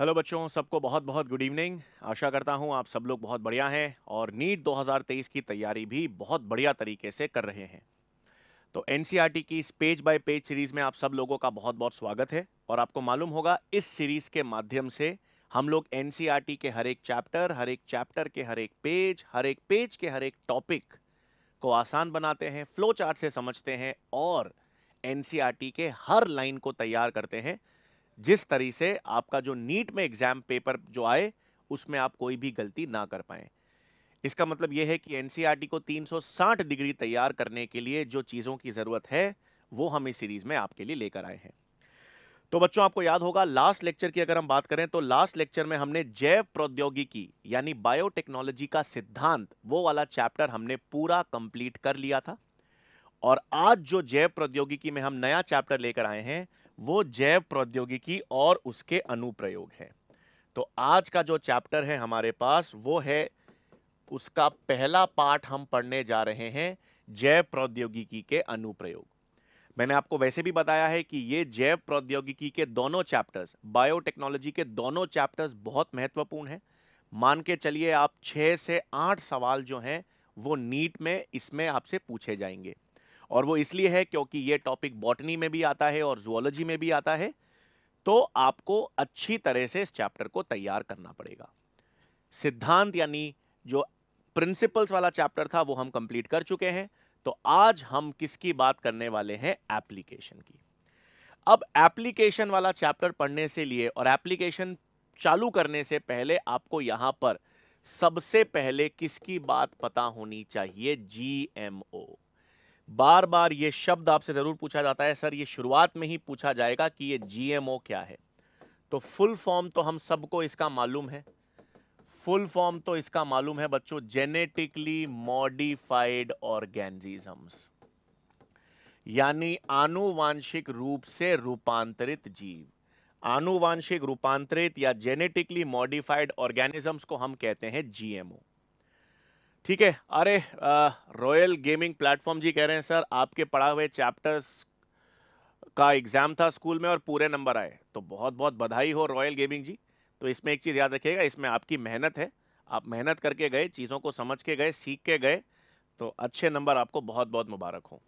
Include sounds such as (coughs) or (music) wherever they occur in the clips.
Hello बच्चों सबको बहुत बहुत गुड इवनिंग आशा करता हूं आप सब लोग बहुत बढ़िया हैं और नीट 2023 की तैयारी भी बहुत बढ़िया तरीके से कर रहे हैं तो एन e की इस पेज बाय पेज सीरीज़ में आप सब लोगों का बहुत बहुत स्वागत है और आपको मालूम होगा इस सीरीज़ के माध्यम से हम लोग एन e के हर एक चैप्टर हर एक चैप्टर के हर एक पेज हर एक पेज के हर एक टॉपिक को आसान बनाते हैं फ्लो चार्ट से समझते हैं और एन e के हर लाइन को तैयार करते हैं जिस तरीके से आपका जो नीट में एग्ज़ाम पेपर जो आए उसमें आप कोई भी गलती ना कर पाए इसका मतलब यह है कि एनसीईआरटी e को 360 डिग्री तैयार करने के लिए जो चीज़ों की ज़रूरत है वो हम इस सीरीज़ में आपके लिए लेकर आए हैं तो बच्चों आपको याद होगा लास्ट लेक्चर की अगर हम बात करें तो लास्ट लेक्चर में हमने जैव प्रौद्योगिकी यानी बायोटेक्नोलॉजी का सिद्धांत वो वाला चैप्टर हमने पूरा कंप्लीट कर लिया था और आज जो जैव प्रौद्योगिकी में हम नया चैप्टर लेकर आए हैं वो जैव प्रौद्योगिकी और उसके अनुप्रयोग हैं तो आज का जो चैप्टर है हमारे पास वो है उसका पहला पार्ट हम पढ़ने जा रहे हैं जैव प्रौद्योगिकी के अनुप्रयोग मैंने आपको वैसे भी बताया है कि ये जैव प्रौद्योगिकी के दोनों चैप्टर्स बायोटेक्नोलॉजी के दोनों चैप्टर्स बहुत महत्वपूर्ण हैं मान के चलिए आप छः से आठ सवाल जो हैं वो नीट में इसमें आपसे पूछे जाएंगे और वो इसलिए है क्योंकि ये टॉपिक बॉटनी में भी आता है और जुअलॉजी में भी आता है तो आपको अच्छी तरह से इस चैप्टर को तैयार करना पड़ेगा सिद्धांत यानी जो प्रिंसिपल्स वाला चैप्टर था वो हम कंप्लीट कर चुके हैं तो आज हम किसकी बात करने वाले हैं एप्लीकेशन की अब एप्लीकेशन वाला चैप्टर पढ़ने से लिए और एप्लीकेशन चालू करने से पहले आपको यहां पर सबसे पहले किसकी बात पता होनी चाहिए जीएमओ बार बार ये शब्द आपसे ज़रूर पूछा जाता है सर ये शुरुआत में ही पूछा जाएगा कि ये जीएमओ क्या है तो फुल फॉर्म तो हम सबको इसका मालूम है फुल फॉर्म तो इसका मालूम है बच्चों जेनेटिकली मॉडिफाइड ऑर्गेनिजम्स यानी आनुवांशिक रूप से रूपांतरित जीव आनुवांशिक रूपांतरित या जेनेटिकली मॉडिफाइड ऑर्गेनिजम्स को हम कहते हैं जीएमओ ठीक है अरे रॉयल गेमिंग प्लेटफॉर्म जी कह रहे हैं सर आपके पढ़ा हुए चैप्टर्स का एग्ज़ाम था स्कूल में और पूरे नंबर आए तो बहुत बहुत बधाई हो रॉयल गेमिंग जी तो इसमें एक चीज़ याद रखिएगा इसमें आपकी मेहनत है आप मेहनत करके गए चीज़ों को समझ के गए सीख के गए तो अच्छे नंबर आपको बहुत बहुत मुबारक हो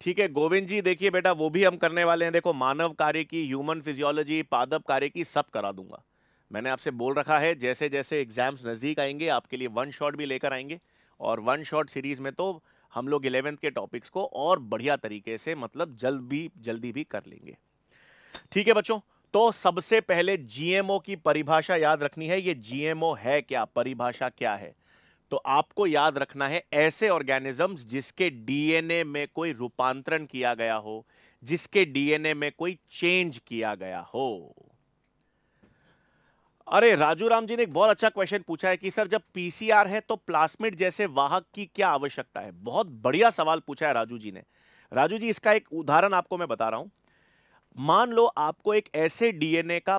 ठीक है गोविंद जी देखिए बेटा वो भी हम करने वाले हैं देखो मानव कार्य की ह्यूमन फिजियोलॉजी पादप कार्य की सब करा दूंगा मैंने आपसे बोल रखा है जैसे जैसे एग्जाम्स नज़दीक आएंगे आपके लिए वन शॉट भी लेकर आएंगे और वन शॉट सीरीज़ में तो हम लोग इलेवेंथ के टॉपिक्स को और बढ़िया तरीके से मतलब जल्द भी जल्दी भी कर लेंगे ठीक है बच्चों तो सबसे पहले जीएमओ की परिभाषा याद रखनी है ये जीएमओ है क्या परिभाषा क्या है तो आपको याद रखना है ऐसे ऑर्गेनिजम्स जिसके डीएनए में कोई रूपांतरण किया गया हो जिसके डीएनए में कोई चेंज किया गया हो अरे राजू राम जी ने एक बहुत अच्छा क्वेश्चन पूछा है कि सर जब पीसीआर है तो प्लास्मिड जैसे वाहक की क्या आवश्यकता है बहुत बढ़िया सवाल पूछा है राजू जी ने राजू जी इसका एक उदाहरण आपको मैं बता रहा हूं मान लो आपको एक ऐसे डीएनए का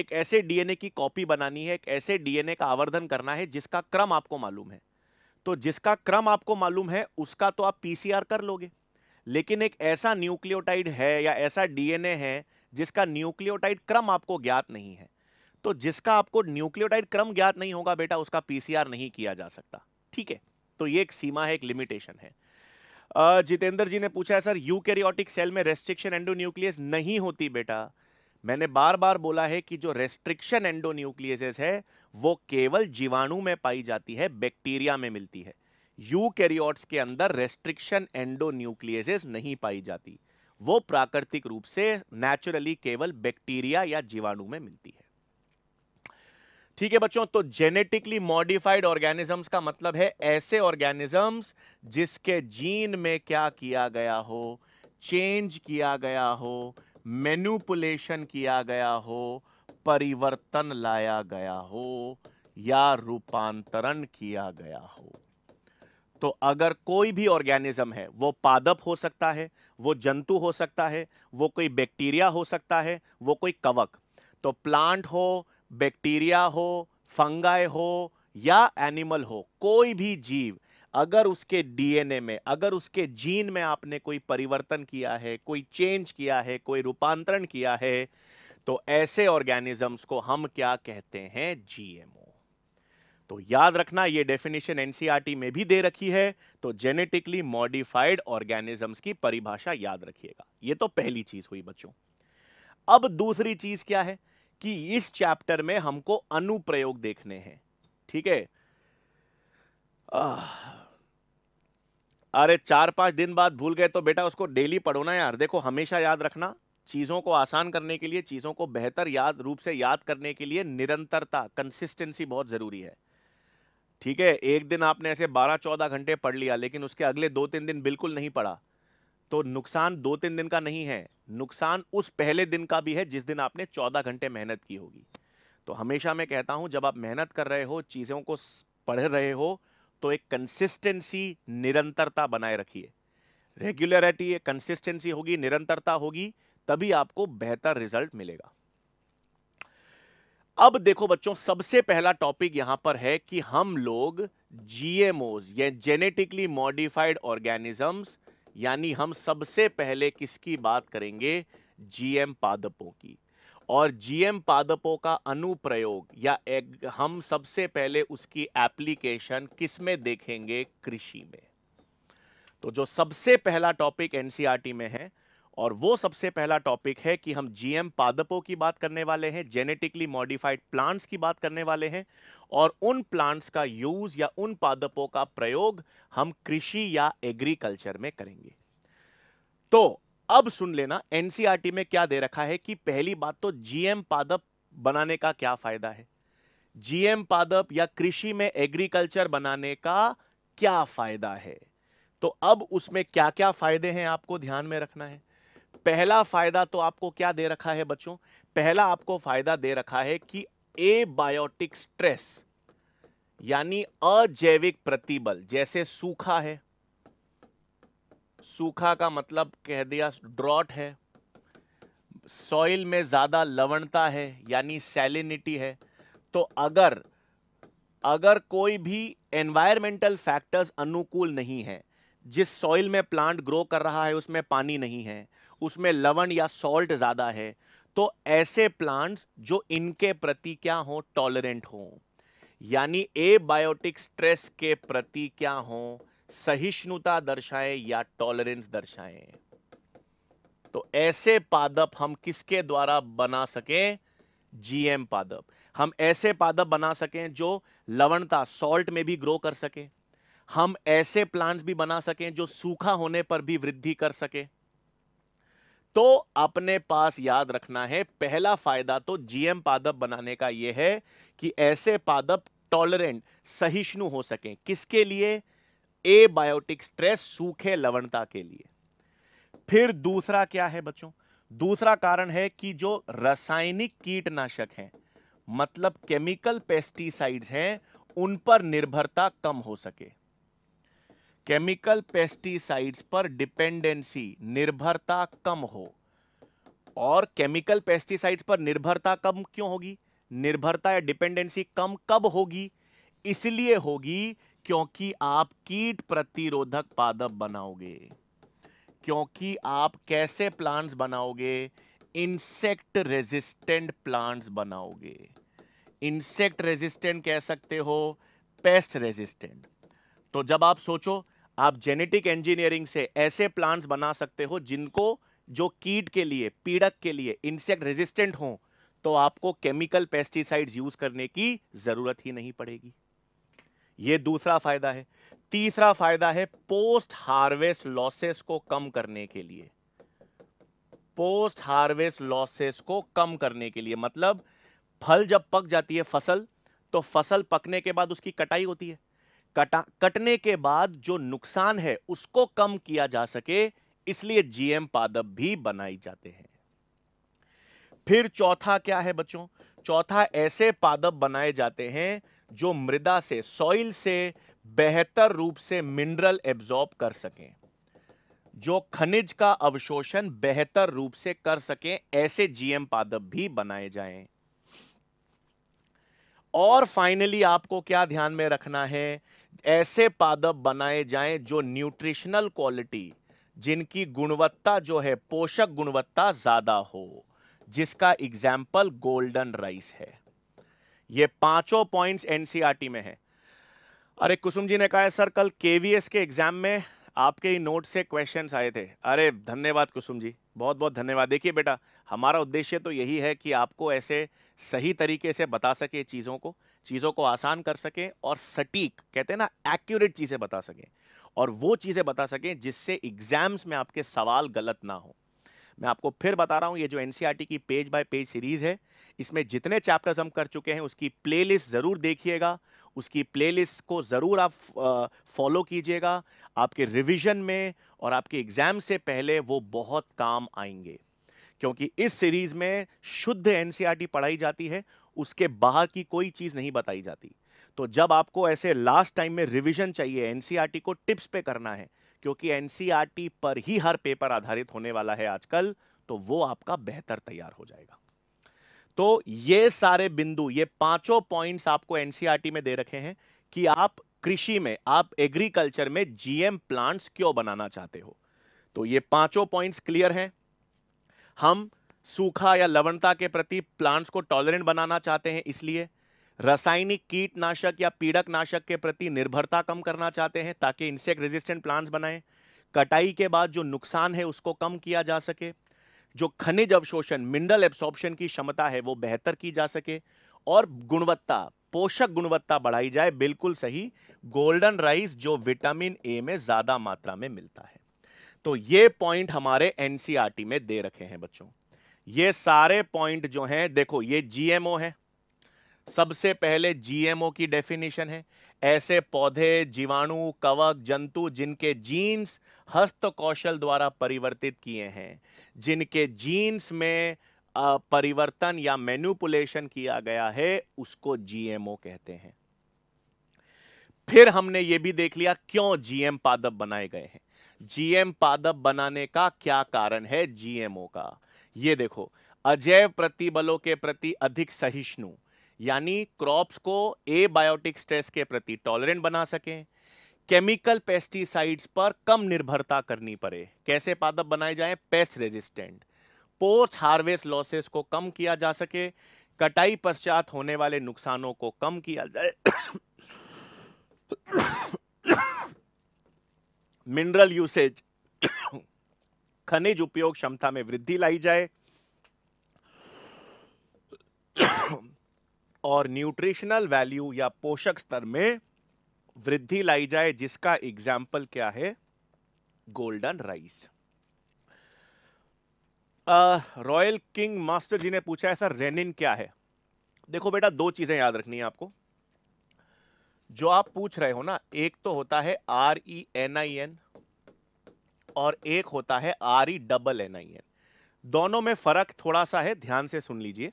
एक ऐसे डीएनए की कॉपी बनानी है एक ऐसे डीएनए का आवर्धन करना है जिसका क्रम आपको मालूम है तो जिसका क्रम आपको मालूम है उसका तो आप पीसीआर कर लोगे लेकिन एक ऐसा न्यूक्लियोटाइड है या ऐसा डीएनए है जिसका न्यूक्लियोटाइड क्रम आपको ज्ञात नहीं है तो जिसका आपको न्यूक्लियोटाइड क्रम ज्ञात नहीं होगा बेटा उसका पीसीआर नहीं किया जा सकता ठीक है तो ये एक सीमा है एक लिमिटेशन है जितेंद्र जी ने पूछा है सर यूकैरियोटिक सेल में रेस्ट्रिक्शन एंडोन्यूक्लियस नहीं होती बेटा मैंने बार बार बोला है कि जो रेस्ट्रिक्शन एंडोन्यूक्लियसेस है वो केवल जीवाणु में पाई जाती है बैक्टीरिया में मिलती है यूकैरियोट्स के अंदर रेस्ट्रिक्शन एंडोन्यूक्लियसेस नहीं पाई जाती वो प्राकृतिक रूप से नेचुरली केवल बैक्टीरिया या जीवाणु में मिलती है ठीक है बच्चों तो जेनेटिकली मॉडिफाइड ऑर्गेनिजम्स का मतलब है ऐसे ऑर्गेनिजम्स जिसके जीन में क्या किया गया हो चेंज किया गया हो मेनुपुलेशन किया गया हो परिवर्तन लाया गया हो या रूपांतरण किया गया हो तो अगर कोई भी ऑर्गेनिज्म है वो पादप हो सकता है वो जंतु हो सकता है वो कोई बैक्टीरिया हो सकता है वो कोई कवक तो प्लांट हो बैक्टीरिया हो फंगाई हो या एनिमल हो कोई भी जीव अगर उसके डीएनए में अगर उसके जीन में आपने कोई परिवर्तन किया है कोई चेंज किया है कोई रूपांतरण किया है तो ऐसे ऑर्गेनिजम्स को हम क्या कहते हैं जीएमओ तो याद रखना ये डेफिनेशन एनसीईआरटी में भी दे रखी है तो जेनेटिकली मॉडिफाइड ऑर्गेनिजम्स की परिभाषा याद रखिएगा ये तो पहली चीज हुई बच्चों अब दूसरी चीज क्या है कि इस चैप्टर में हमको अनुप्रयोग देखने हैं ठीक है अरे चार पांच दिन बाद भूल गए तो बेटा उसको डेली पढ़ो ना यार देखो हमेशा याद रखना चीज़ों को आसान करने के लिए चीज़ों को बेहतर याद रूप से याद करने के लिए निरंतरता कंसिस्टेंसी बहुत ज़रूरी है ठीक है एक दिन आपने ऐसे 12-14 घंटे पढ़ लिया लेकिन उसके अगले दो तीन दिन बिल्कुल नहीं पढ़ा तो नुकसान दो तीन दिन का नहीं है नुकसान उस पहले दिन का भी है जिस दिन आपने चौदह घंटे मेहनत की होगी तो हमेशा मैं कहता हूं जब आप मेहनत कर रहे हो चीज़ों को पढ़ रहे हो तो एक कंसिस्टेंसी निरंतरता बनाए रखिए रेगुलरिटी एक कंसिस्टेंसी होगी निरंतरता होगी तभी आपको बेहतर रिजल्ट मिलेगा अब देखो बच्चों सबसे पहला टॉपिक यहां पर है कि हम लोग जीएमओज या जेनेटिकली मॉडिफाइड ऑर्गेनिजम्स यानी हम सबसे पहले किसकी बात करेंगे जीएम पादपों की और जीएम पादपों का अनुप्रयोग या एक, हम सबसे पहले उसकी एप्लीकेशन किस में देखेंगे कृषि में तो जो सबसे पहला टॉपिक एनसीईआरटी में है और वो सबसे पहला टॉपिक है कि हम जीएम पादपों की बात करने वाले हैं जेनेटिकली मॉडिफाइड प्लांट्स की बात करने वाले हैं और उन प्लांट्स का यूज या उन पादपों का प्रयोग हम कृषि या एग्रीकल्चर में करेंगे तो अब सुन लेना एनसीआरटी e में क्या दे रखा है कि पहली बात तो जीएम पादप बनाने का क्या फायदा है जीएम पादप या कृषि में एग्रीकल्चर बनाने का क्या फायदा है तो अब उसमें क्या क्या फायदे हैं आपको ध्यान में रखना है पहला फायदा तो आपको क्या दे रखा है बच्चों पहला आपको फायदा दे रखा है कि एबायोटिक स्ट्रेस यानी अजैविक प्रतिबल जैसे सूखा है सूखा का मतलब कह दिया ड्रॉट है सॉइल में ज़्यादा लवणता है यानी सैलिनिटी है तो अगर अगर कोई भी एनवायरमेंटल फैक्टर्स अनुकूल नहीं है जिस सॉइल में प्लांट ग्रो कर रहा है उसमें पानी नहीं है उसमें लवण या सॉल्ट ज़्यादा है तो ऐसे प्लांट्स जो इनके प्रति क्या हो टॉलरेंट हो यानी ए बायोटिक स्ट्रेस के प्रति क्या हो सहिष्णुता दर्शाए या टॉलरेंस दर्शाए तो ऐसे पादप हम किसके द्वारा बना सके जीएम पादप हम ऐसे पादप बना सकें जो लवणता सॉल्ट में भी ग्रो कर सके हम ऐसे प्लांट्स भी बना सकें जो सूखा होने पर भी वृद्धि कर सके तो अपने पास याद रखना है पहला फायदा तो जीएम पादप बनाने का यह है कि ऐसे पादप टॉलरेंट सहिष्णु हो सके किसके लिए ए बायोटिक स्ट्रेस सूखे लवणता के लिए फिर दूसरा क्या है बच्चों दूसरा कारण है कि जो रासायनिक कीटनाशक हैं मतलब केमिकल पेस्टिसाइड्स हैं उन पर निर्भरता कम हो सके केमिकल पेस्टिसाइड्स पर डिपेंडेंसी निर्भरता कम हो और केमिकल पेस्टिसाइड्स पर निर्भरता कम क्यों होगी निर्भरता या डिपेंडेंसी कम कब होगी इसलिए होगी क्योंकि आप कीट प्रतिरोधक पादप बनाओगे क्योंकि आप कैसे प्लांट्स बनाओगे इंसेक्ट रेजिस्टेंट प्लांट्स बनाओगे इंसेक्ट रेजिस्टेंट कह सकते हो पेस्ट रेजिस्टेंट तो जब आप सोचो आप जेनेटिक इंजीनियरिंग से ऐसे प्लांट्स बना सकते हो जिनको जो कीट के लिए पीड़क के लिए इंसेक्ट रेजिस्टेंट हो तो आपको केमिकल पेस्टिसाइड्स यूज करने की ज़रूरत ही नहीं पड़ेगी ये दूसरा फायदा है तीसरा फायदा है पोस्ट हार्वेस्ट लॉसेस को कम करने के लिए पोस्ट हार्वेस्ट लॉसेस को कम करने के लिए मतलब फल जब पक जाती है फसल तो फसल पकने के बाद उसकी कटाई होती है कटा कटने के बाद जो नुकसान है उसको कम किया जा सके इसलिए जीएम पादप भी बनाई जाते हैं फिर चौथा क्या है बच्चों चौथा ऐसे पादप बनाए जाते हैं जो मृदा से सॉइल से बेहतर रूप से मिनरल एब्जॉर्ब कर सकें जो खनिज का अवशोषण बेहतर रूप से कर सकें ऐसे जीएम पादप भी बनाए जाएं और फाइनली आपको क्या ध्यान में रखना है ऐसे पादप बनाए जाएं जो न्यूट्रिशनल क्वालिटी जिनकी गुणवत्ता जो है पोषक गुणवत्ता ज़्यादा हो जिसका एग्जाम्पल गोल्डन राइस है ये पांचों पॉइंट्स एनसीईआरटी e में है अरे कुसुम जी ने कहा है सर कल केवीएस के एग्जाम में आपके ही नोट से क्वेश्चंस आए थे अरे धन्यवाद कुसुम जी बहुत बहुत धन्यवाद देखिए बेटा हमारा उद्देश्य तो यही है कि आपको ऐसे सही तरीके से बता सके चीज़ों को चीज़ों को आसान कर सके और सटीक कहते हैं ना एक्यूरेट चीज़ें बता सके और वो चीज़ें बता सके जिससे एग्जाम्स में आपके सवाल गलत ना हो मैं आपको फिर बता रहा हूं ये जो एनसीईआरटी e की पेज बाय पेज सीरीज़ है इसमें जितने चैप्टर्स हम कर चुके हैं उसकी प्लेलिस्ट ज़रूर देखिएगा उसकी प्लेलिस्ट को ज़रूर आप फॉलो कीजिएगा आपके रिवीजन में और आपके एग्ज़ाम से पहले वो बहुत काम आएंगे क्योंकि इस सीरीज़ में शुद्ध एन e पढ़ाई जाती है उसके बाहर की कोई चीज़ नहीं बताई जाती तो जब आपको ऐसे लास्ट टाइम में रिविजन चाहिए एनसीईआरटी e को टिप्स पे करना है क्योंकि एनसीईआरटी e पर ही हर पेपर आधारित होने वाला है आजकल तो वो आपका बेहतर तैयार हो जाएगा तो ये सारे बिंदु ये पांचों पॉइंट्स आपको एनसीआरटी e में दे रखे हैं कि आप कृषि में आप एग्रीकल्चर में जीएम प्लांट्स क्यों बनाना चाहते हो तो ये पांचों पॉइंट्स क्लियर हैं हम सूखा या लवणता के प्रति प्लांट्स को टॉलरेंट बनाना चाहते हैं इसलिए रासायनिक कीटनाशक या पीड़क नाशक के प्रति निर्भरता कम करना चाहते हैं ताकि इंसेक्ट रेजिस्टेंट प्लांट्स बनाएं कटाई के बाद जो नुकसान है उसको कम किया जा सके जो खनिज अवशोषण मिनरल एब्सॉर्प्शन की क्षमता है वो बेहतर की जा सके और गुणवत्ता पोषक गुणवत्ता बढ़ाई जाए बिल्कुल सही गोल्डन राइस जो विटामिन ए में ज़्यादा मात्रा में मिलता है तो ये पॉइंट हमारे एनसीईआरटी e में दे रखे हैं बच्चों ये सारे पॉइंट जो हैं देखो ये जीएमओ है सबसे पहले जीएमओ की डेफिनेशन है ऐसे पौधे जीवाणु कवक जंतु जिनके जीन्स हस्त कौशल द्वारा परिवर्तित किए हैं जिनके जीन्स में परिवर्तन या मैन्युपुलेशन किया गया है उसको जीएमओ कहते हैं फिर हमने ये भी देख लिया क्यों जीएम पादप बनाए गए हैं जीएम पादप बनाने का क्या कारण है जीएमओ का ये देखो अजैव प्रतिबलों के प्रति अधिक सहिष्णु यानी क्रॉप्स को ए बायोटिक स्ट्रेस के प्रति टॉलरेंट बना सकें केमिकल पेस्टिसाइड्स पर कम निर्भरता करनी पड़े कैसे पादप बनाए जाएं pest resistant post harvest losses को कम किया जा सके कटाई पश्चात होने वाले नुकसानों को कम किया जाए (coughs) मिनरल यूसेज खनिज उपयोग क्षमता में वृद्धि लाई जाए और न्यूट्रिशनल वैल्यू या पोषक स्तर में वृद्धि लाई जाए जिसका एग्जाम्पल क्या है golden rice royal king master ji ने पूछा है सर रेनिन क्या है देखो बेटा दो चीजें याद रखनी है आपको जो आप पूछ रहे हो ना एक तो होता है R E N I N और एक होता है R E double N I N दोनों में फर्क थोड़ा सा है ध्यान से सुन लीजिए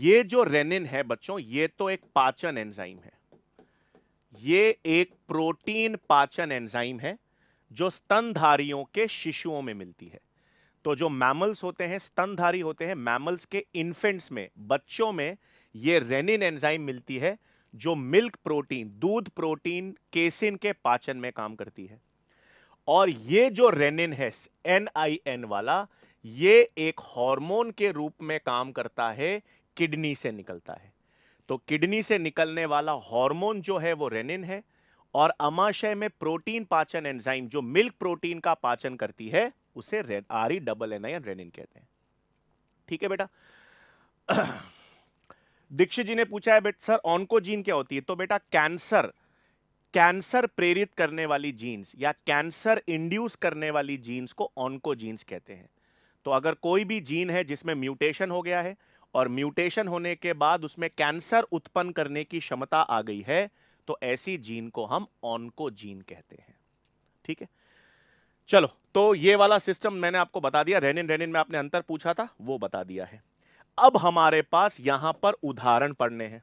ये जो रेनिन है बच्चों ये तो एक पाचन एंजाइम है ये एक प्रोटीन पाचन एंजाइम है जो स्तनधारियों के शिशुओं में मिलती है तो जो मैमल्स होते हैं स्तनधारी होते हैं मैमल्स के इन्फेंट्स में बच्चों में ये रेनिन एंजाइम मिलती है जो मिल्क प्रोटीन दूध प्रोटीन केसिन के पाचन में काम करती है और ये जो रेनिन है एन आई एन वाला ये एक हार्मोन के रूप में काम करता है किडनी से निकलता है तो किडनी से निकलने वाला हार्मोन जो है वो रेनिन है और अमाशय में प्रोटीन पाचन एंजाइम जो मिल्क प्रोटीन का पाचन करती है उसे R E double N I N rennin कहते हैं ठीक है बेटा (clears throat) दीक्षित जी ने पूछा है बेट सर ऑनकोजीन क्या होती है तो बेटा कैंसर कैंसर प्रेरित करने वाली जीन्स या कैंसर इंड्यूस करने वाली जीन्स को ऑनको जीन्स कहते हैं तो अगर कोई भी जीन है जिसमें म्यूटेशन हो गया है और म्यूटेशन होने के बाद उसमें कैंसर उत्पन्न करने की क्षमता आ गई है तो ऐसी जीन को हम ऑनको जीन कहते हैं ठीक है चलो तो ये वाला सिस्टम मैंने आपको बता दिया रेनिन रेनिन में आपने अंतर पूछा था वो बता दिया है अब हमारे पास यहां पर उदाहरण पढ़ने हैं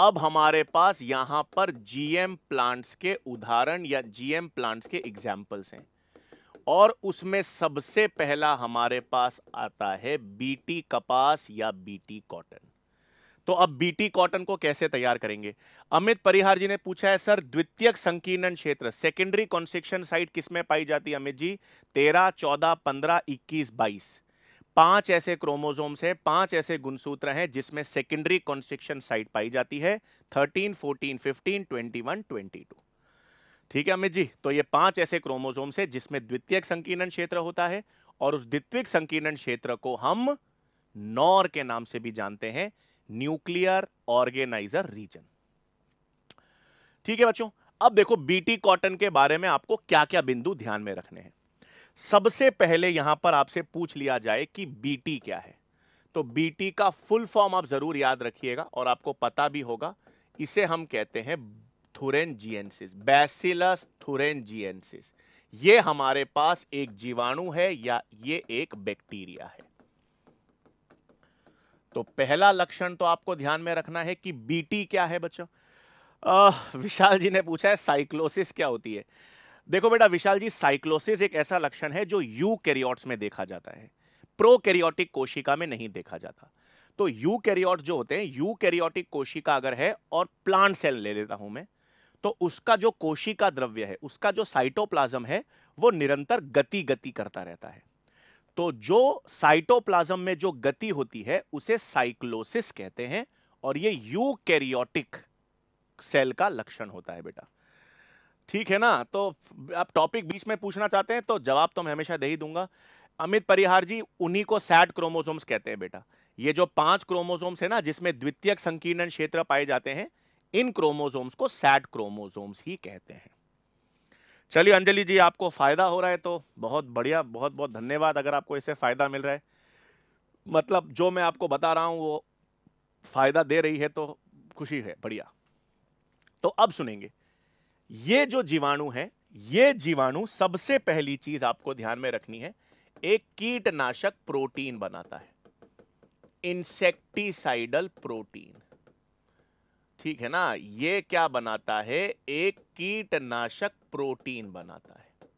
अब हमारे पास यहाँ पर जीएम प्लांट्स के उदाहरण या जीएम प्लांट्स के एग्जाम्पल्स हैं और उसमें सबसे पहला हमारे पास आता है बीटी कपास या बीटी कॉटन तो अब बीटी कॉटन को कैसे तैयार करेंगे अमित परिहार जी ने पूछा है सर द्वितीयक संकीर्णन क्षेत्र सेकेंडरी कॉन्स्ट्रक्शन साइट किसमें पाई जाती है अमित जी तेरह चौदह पंद्रह इक्कीस बाईस पांच ऐसे क्रोमोजोम्स हैं पांच ऐसे गुणसूत्र हैं जिसमें सेकेंडरी कॉन्स्ट्रिक्शन साइट पाई जाती है 13, 14, 15, 21, 22. ठीक है अमित जी तो ये पांच ऐसे क्रोमोजोम्स हैं जिसमें द्वितीय संकीर्णन क्षेत्र होता है और उस द्वितीय संकीर्णन क्षेत्र को हम नॉर के नाम से भी जानते हैं न्यूक्लियर ऑर्गेनाइजर रीजन ठीक है बच्चों अब देखो बीटी कॉटन के बारे में आपको क्या क्या बिंदु ध्यान में रखने हैं सबसे पहले यहां पर आपसे पूछ लिया जाए कि बीटी क्या है तो बीटी का फुल फॉर्म आप जरूर याद रखिएगा और आपको पता भी होगा इसे हम कहते हैं थुरेन जीएनसिस बैसिलस जीएनसिस ये हमारे पास एक जीवाणु है या ये एक बैक्टीरिया है तो पहला लक्षण तो आपको ध्यान में रखना है कि बीटी क्या है बच्चों विशाल जी ने पूछा है साइक्लोसिस क्या होती है देखो बेटा विशाल जी साइक्लोसिस एक ऐसा लक्षण है जो यू कैरियोट्स में देखा जाता है प्रो कैरियोटिक कोशिका में नहीं देखा जाता तो यू कैरियोट जो होते हैं यू कैरियोटिक कोशिका अगर है और प्लांट सेल ले लेता हूं मैं तो उसका जो कोशिका द्रव्य है उसका जो साइटोप्लाज्म है वो निरंतर गति गति करता रहता है तो जो साइटोप्लाज्म में जो गति होती है उसे साइक्लोसिस कहते हैं और ये यू कैरियोटिक सेल का लक्षण होता है बेटा ठीक है ना तो आप टॉपिक बीच में पूछना चाहते हैं तो जवाब तो मैं हमेशा दे ही दूंगा अमित परिहार जी उन्हीं को सैड क्रोमोसोम्स कहते हैं बेटा ये जो पांच क्रोमोसोम्स है ना जिसमें द्वितीयक संकीर्ण क्षेत्र पाए जाते हैं इन क्रोमोसोम्स को सैड क्रोमोसोम्स ही कहते हैं चलिए अंजलि जी आपको फायदा हो रहा है तो बहुत बढ़िया बहुत बहुत धन्यवाद अगर आपको इससे फायदा मिल रहा है मतलब जो मैं आपको बता रहा हूं वो फायदा दे रही है तो खुशी है बढ़िया तो अब सुनेंगे ये जो जीवाणु है ये जीवाणु सबसे पहली चीज आपको ध्यान में रखनी है एक कीटनाशक प्रोटीन बनाता है इंसेक्टिसाइडल प्रोटीन ठीक है ना ये क्या बनाता है एक कीटनाशक प्रोटीन बनाता है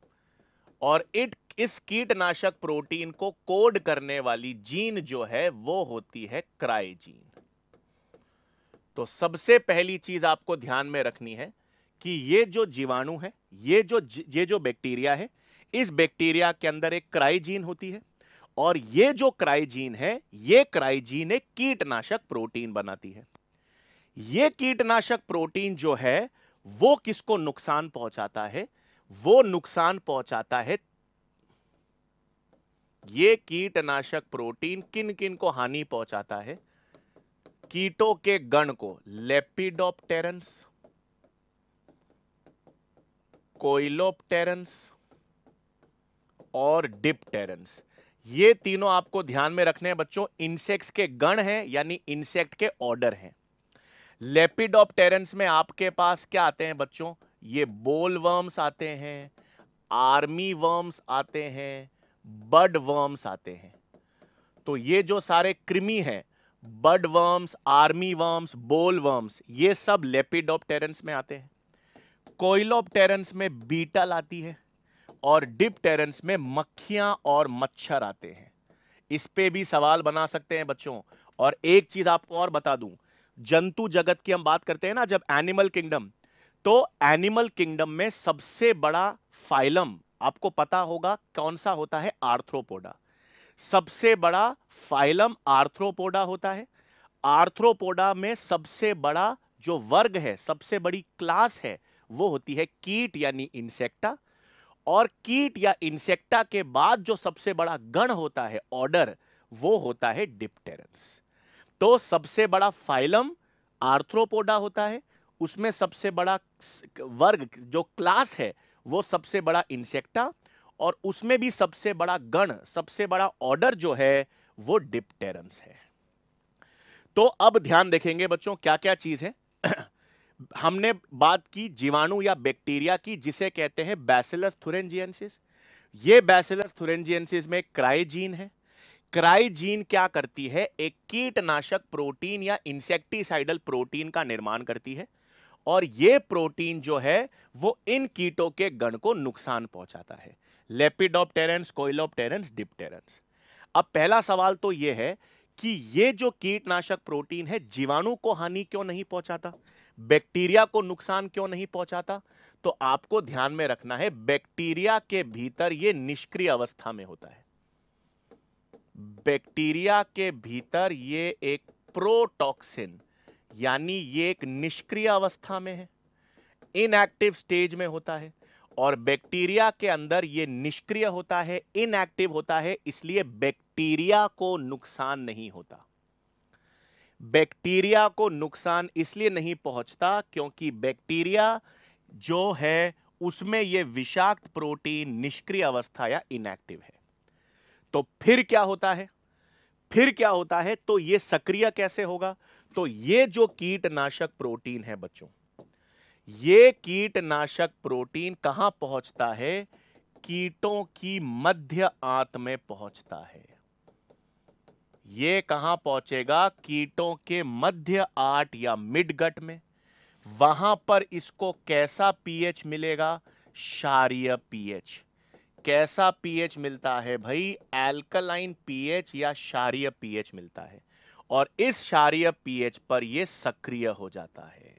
और इट इस कीटनाशक प्रोटीन को कोड करने वाली जीन जो है वो होती है क्राइजीन तो सबसे पहली चीज आपको ध्यान में रखनी है कि ये जो जीवाणु है ये जो ये जो बैक्टीरिया है इस बैक्टीरिया के अंदर एक क्राइजीन होती है और ये जो क्राइजीन है ये क्राइजीन एक कीटनाशक प्रोटीन बनाती है ये कीटनाशक प्रोटीन जो है वो किसको नुकसान पहुंचाता है वो नुकसान पहुंचाता है ये कीटनाशक प्रोटीन किन किन को हानि पहुंचाता है कीटों के गण को लेपिडोप्टेरेंस कोइलोपटेरेंस और डिपटेरेंस ये तीनों आपको ध्यान में रखने हैं बच्चों इंसेक्ट्स के गण हैं यानी इंसेक्ट के ऑर्डर हैं लेपिडॉप्टेरेंस में आपके पास क्या आते हैं बच्चों ये बोल वर्म्स आते हैं आर्मी वर्म्स आते हैं बर्ड वर्म्स आते हैं तो ये जो सारे कृमि हैं bird worms army worms boll worms ये सब लेपिडॉप्टेरेंस में आते हैं टेरेंस में बीटल आती है और डिप टेरेंस में मक्खियां और मच्छर आते हैं इस पे भी सवाल बना सकते हैं बच्चों और एक चीज आपको और बता दूं जंतु जगत की हम बात करते हैं ना जब एनिमल किंगडम तो एनिमल किंगडम में सबसे बड़ा फाइलम आपको पता होगा कौन सा होता है आर्थ्रोपोडा सबसे बड़ा फाइलम आर्थ्रोपोडा होता है आर्थ्रोपोडा में सबसे बड़ा जो वर्ग है सबसे बड़ी क्लास है वो होती है कीट यानी इंसेक्टा और कीट या इंसेक्टा के बाद जो सबसे बड़ा गण होता है ऑर्डर वो होता है डिप्टेरेंस तो सबसे बड़ा फाइलम आर्थ्रोपोडा होता है उसमें सबसे बड़ा वर्ग जो क्लास है वो सबसे बड़ा इंसेक्टा और उसमें भी सबसे बड़ा गण सबसे बड़ा ऑर्डर जो है वो डिप्टेरेंस है तो अब ध्यान देखेंगे बच्चों क्या क्या चीज है हमने बात की जीवाणु या बैक्टीरिया की जिसे कहते हैं बैसिलस थुरेंजियनसिस ये बैसिलस थुरेंजियनसिस में क्राइजीन है क्राइजीन क्या करती है एक कीटनाशक प्रोटीन या इंसेक्टिसाइडल प्रोटीन का निर्माण करती है और ये प्रोटीन जो है वो इन कीटों के गण को नुकसान पहुंचाता है लेपिडोपटेरेंस कोइलोपटेरेंस डिपटेरेंस अब पहला सवाल तो ये है कि ये जो कीटनाशक प्रोटीन है जीवाणु को हानि क्यों नहीं पहुंचाता बैक्टीरिया को नुकसान क्यों नहीं पहुंचाता तो आपको ध्यान में रखना है बैक्टीरिया के भीतर यह निष्क्रिय अवस्था में होता है बैक्टीरिया के भीतर ये एक प्रोटॉक्सिन यानी ये एक निष्क्रिय अवस्था में है इनएक्टिव स्टेज में होता है और बैक्टीरिया के अंदर ये निष्क्रिय होता है इनएक्टिव होता है इसलिए बैक्टीरिया को नुकसान नहीं होता बैक्टीरिया को नुकसान इसलिए नहीं पहुंचता क्योंकि बैक्टीरिया जो है उसमें यह विषाक्त प्रोटीन निष्क्रिय अवस्था या इनएक्टिव है तो फिर क्या होता है फिर क्या होता है तो यह सक्रिय कैसे होगा तो यह जो कीटनाशक प्रोटीन है बच्चों ये कीटनाशक प्रोटीन कहां पहुंचता है कीटों की मध्य आंत में पहुंचता है ये कहां पहुंचेगा कीटों के मध्य आठ या मिड गट में वहां पर इसको कैसा पीएच मिलेगा क्षारिय पीएच कैसा पीएच मिलता है भाई एल्कलाइन पीएच या क्षारिय पीएच मिलता है और इस क्षारिय पीएच पर यह सक्रिय हो जाता है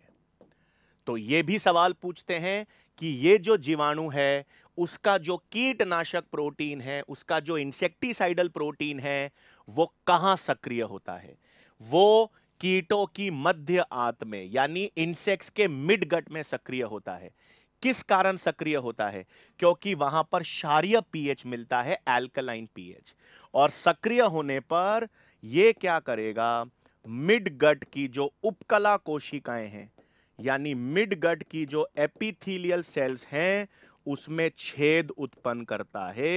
तो यह भी सवाल पूछते हैं कि ये जो जीवाणु है उसका जो कीटनाशक प्रोटीन है उसका जो इंसेक्टिसाइडल प्रोटीन है वो कहाँ सक्रिय होता है वो कीटों की मध्य आत में यानी इंसेक्ट्स के मिड गट में सक्रिय होता है किस कारण सक्रिय होता है क्योंकि वहां पर क्षारिय पीएच मिलता है एल्कलाइन पीएच और सक्रिय होने पर यह क्या करेगा मिड गट की जो उपकला कोशिकाएं हैं यानी मिड गट की जो एपिथीलियल सेल्स हैं उसमें छेद उत्पन्न करता है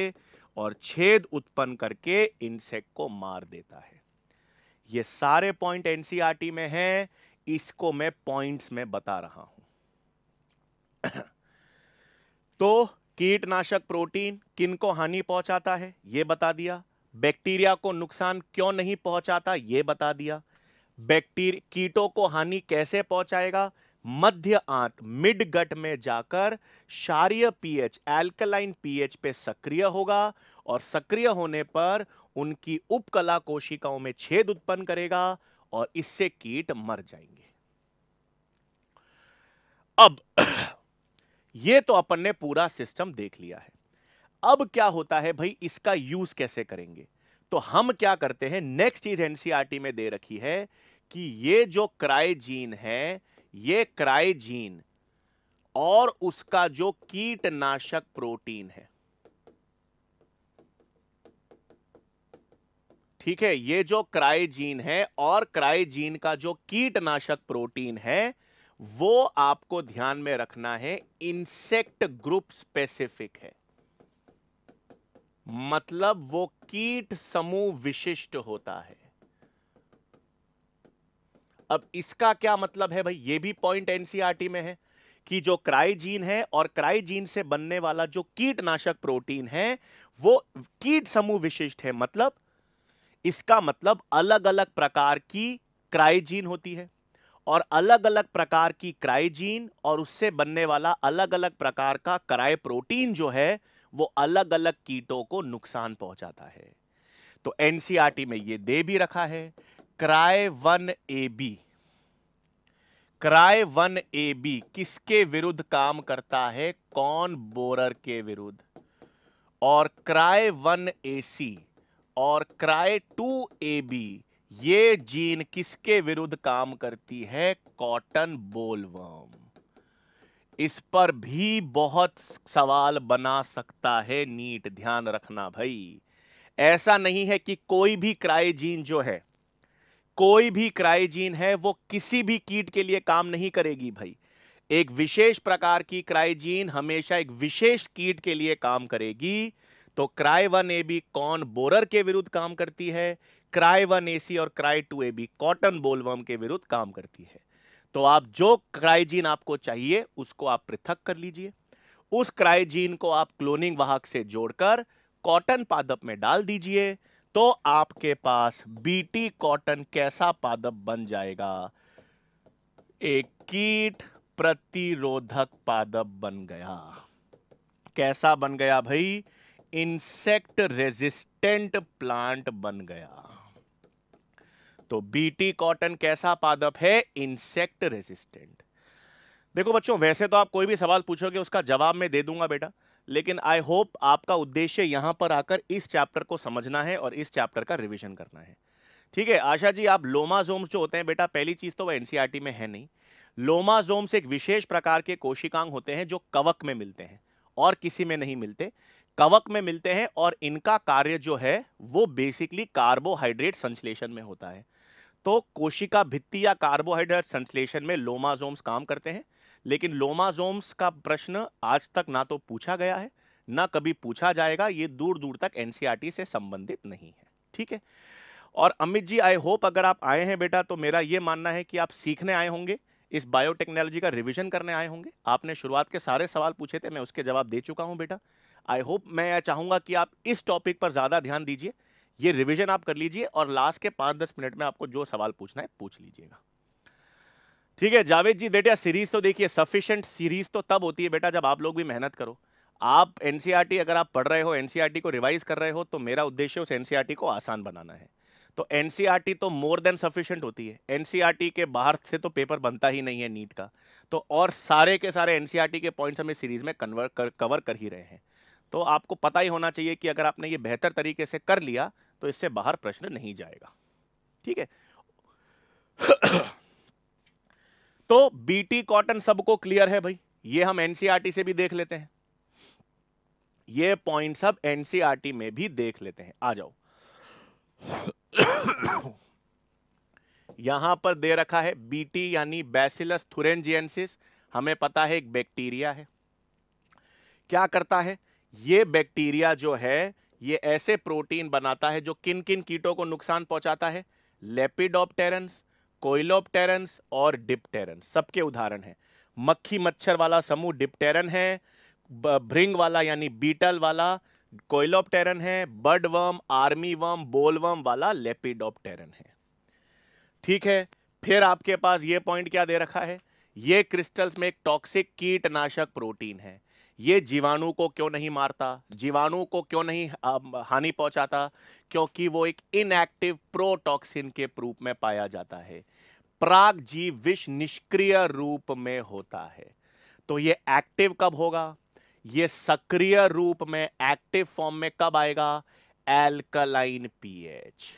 और छेद उत्पन्न करके इंसेक्ट को मार देता है ये सारे पॉइंट एनसीआरटी e में हैं इसको मैं पॉइंट्स में बता रहा हूं (coughs) तो कीटनाशक प्रोटीन किनको हानि पहुंचाता है यह बता दिया बैक्टीरिया को नुकसान क्यों नहीं पहुंचाता यह बता दिया बैक्टीरिया कीटों को हानि कैसे पहुंचाएगा मध्य आंत मिड गट में जाकर क्षारिय पीएच एल्कलाइन पीएच पे सक्रिय होगा और सक्रिय होने पर उनकी उपकला कोशिकाओं में छेद उत्पन्न करेगा और इससे कीट मर जाएंगे अब ये तो अपन ने पूरा सिस्टम देख लिया है अब क्या होता है भाई इसका यूज कैसे करेंगे तो हम क्या करते हैं नेक्स्ट चीज एनसीआरटी e में दे रखी है कि ये जो क्राइजीन है ये क्राइजीन और उसका जो कीटनाशक प्रोटीन है ठीक है ये जो क्राइजीन है और क्राइजीन का जो कीटनाशक प्रोटीन है वो आपको ध्यान में रखना है इंसेक्ट ग्रुप स्पेसिफिक है मतलब वो कीट समूह विशिष्ट होता है अब इसका क्या मतलब है भाई ये भी पॉइंट एनसीआरटी e में है कि जो क्राइजीन है और क्राइजीन से बनने वाला जो कीटनाशक प्रोटीन है वो कीट समूह विशिष्ट है मतलब इसका मतलब अलग अलग प्रकार की क्राइजीन होती है और अलग अलग प्रकार की क्राइजीन और उससे बनने वाला अलग अलग प्रकार का क्राय प्रोटीन जो है वो अलग अलग कीटों को नुकसान पहुंचाता है तो एनसीआरटी e में ये दे भी रखा है cry one A B cry one A B किसके विरुद्ध काम करता है कौन बोरर के विरुद्ध और क्राय वन ए सी और क्राय टू ए बी ये जीन किसके विरुद्ध काम करती है कॉटन बोलवर्म इस पर भी बहुत सवाल बना सकता है नीट ध्यान रखना भाई ऐसा नहीं है कि कोई भी जीन जो है कोई भी क्राइजीन है वो किसी भी कीट के लिए काम नहीं करेगी भाई एक विशेष प्रकार की क्राइजीन हमेशा एक विशेष कीट के लिए काम करेगी तो cry one A B corn borer के विरुद्ध काम करती है क्राई वन ए सी और cry two A B cotton bollworm के विरुद्ध काम करती है तो आप जो क्राइजीन आपको चाहिए उसको आप पृथक कर लीजिए उस क्राइजीन को आप क्लोनिंग वाहक से जोड़कर कॉटन पादप में डाल दीजिए तो आपके पास बीटी कॉटन कैसा पादप बन जाएगा एक कीट प्रतिरोधक पादप बन गया कैसा बन गया भाई इंसेक्ट रेजिस्टेंट प्लांट बन गया तो बीटी कॉटन कैसा पादप है इंसेक्ट रेजिस्टेंट देखो बच्चों वैसे तो आप कोई भी सवाल पूछोगे उसका जवाब मैं दे दूंगा बेटा लेकिन आई होप आपका उद्देश्य यहाँ पर आकर इस चैप्टर को समझना है और इस चैप्टर का रिविजन करना है ठीक है आशा जी आप लोमाजोम्स जो होते हैं बेटा पहली चीज़ तो वह एनसीईआरटी e में है नहीं लोमा जोम्स एक विशेष प्रकार के कोशिकांग होते हैं जो कवक में मिलते हैं और किसी में नहीं मिलते कवक में मिलते हैं और इनका कार्य जो है वो बेसिकली कार्बोहाइड्रेट संश्लेषण में होता है तो कोशिका भित्ति या कार्बोहाइड्रेट संश्लेषण में लोमा जोम्स काम करते हैं लेकिन लोमाजोम्स का प्रश्न आज तक ना तो पूछा गया है ना कभी पूछा जाएगा ये दूर दूर तक एनसीईआरटी e से संबंधित नहीं है ठीक है और अमित जी आई होप अगर आप आए हैं बेटा तो मेरा ये मानना है कि आप सीखने आए होंगे इस बायोटेक्नोलॉजी का रिविजन करने आए होंगे आपने शुरुआत के सारे सवाल पूछे थे मैं उसके जवाब दे चुका हूं बेटा आई होप मैं यह चाहूंगा कि आप इस टॉपिक पर ज़्यादा ध्यान दीजिए ये रिविजन आप कर लीजिए और लास्ट के पाँच दस मिनट में आपको जो सवाल पूछना है पूछ लीजिएगा ठीक है जावेद जी बेटा सीरीज तो देखिए सफिशिएंट सीरीज तो तब होती है बेटा जब आप लोग भी मेहनत करो आप एनसीईआरटी e अगर आप पढ़ रहे हो एनसीईआरटी e को रिवाइज कर रहे हो तो मेरा उद्देश्य उस एनसीईआरटी e को आसान बनाना है तो एनसीईआरटी तो मोर देन सफिशिएंट होती है एनसीईआरटी के बाहर से तो पेपर बनता ही नहीं है नीट का तो और सारे के सारे एनसीईआरटी के पॉइंट्स हम इस सीरीज में कन्वर्ट कर कवर कर ही रहे हैं तो आपको पता ही होना चाहिए कि अगर आपने ये बेहतर तरीके से कर लिया तो इससे बाहर प्रश्न नहीं जाएगा ठीक है तो बीटी कॉटन सबको क्लियर है भाई ये हम एनसीआरटी e से भी देख लेते हैं ये पॉइंट सब एनसीआरटी में भी देख लेते हैं आ जाओ यहां पर दे रखा है बीटी यानी बैसिलस थुरेंजियंसिस हमें पता है एक बैक्टीरिया है क्या करता है ये बैक्टीरिया जो है ये ऐसे प्रोटीन बनाता है जो किन किन कीटों को नुकसान पहुंचाता है लेपिडोप्टेरेंस कोयलोपटेरन्स और डिप्टेरन्स सबके उदाहरण हैं मक्खी मच्छर वाला समूह डिप्टेरन है भृंग वाला यानी बीटल वाला कोयलोपटेरन है budworm armyworm bollworm वाला लेपिडोपटेरन है ठीक है फिर आपके पास ये पॉइंट क्या दे रखा है ये क्रिस्टल्स में एक टॉक्सिक कीटनाशक प्रोटीन है ये जीवाणु को क्यों नहीं मारता जीवाणु को क्यों नहीं हानि पहुंचाता क्योंकि वो एक इनएक्टिव प्रोटॉक्सिन के रूप में पाया जाता है प्राग जीव विष निष्क्रिय रूप में होता है तो ये एक्टिव कब होगा ये सक्रिय रूप में एक्टिव फॉर्म में कब आएगा एल्कलाइन पीएच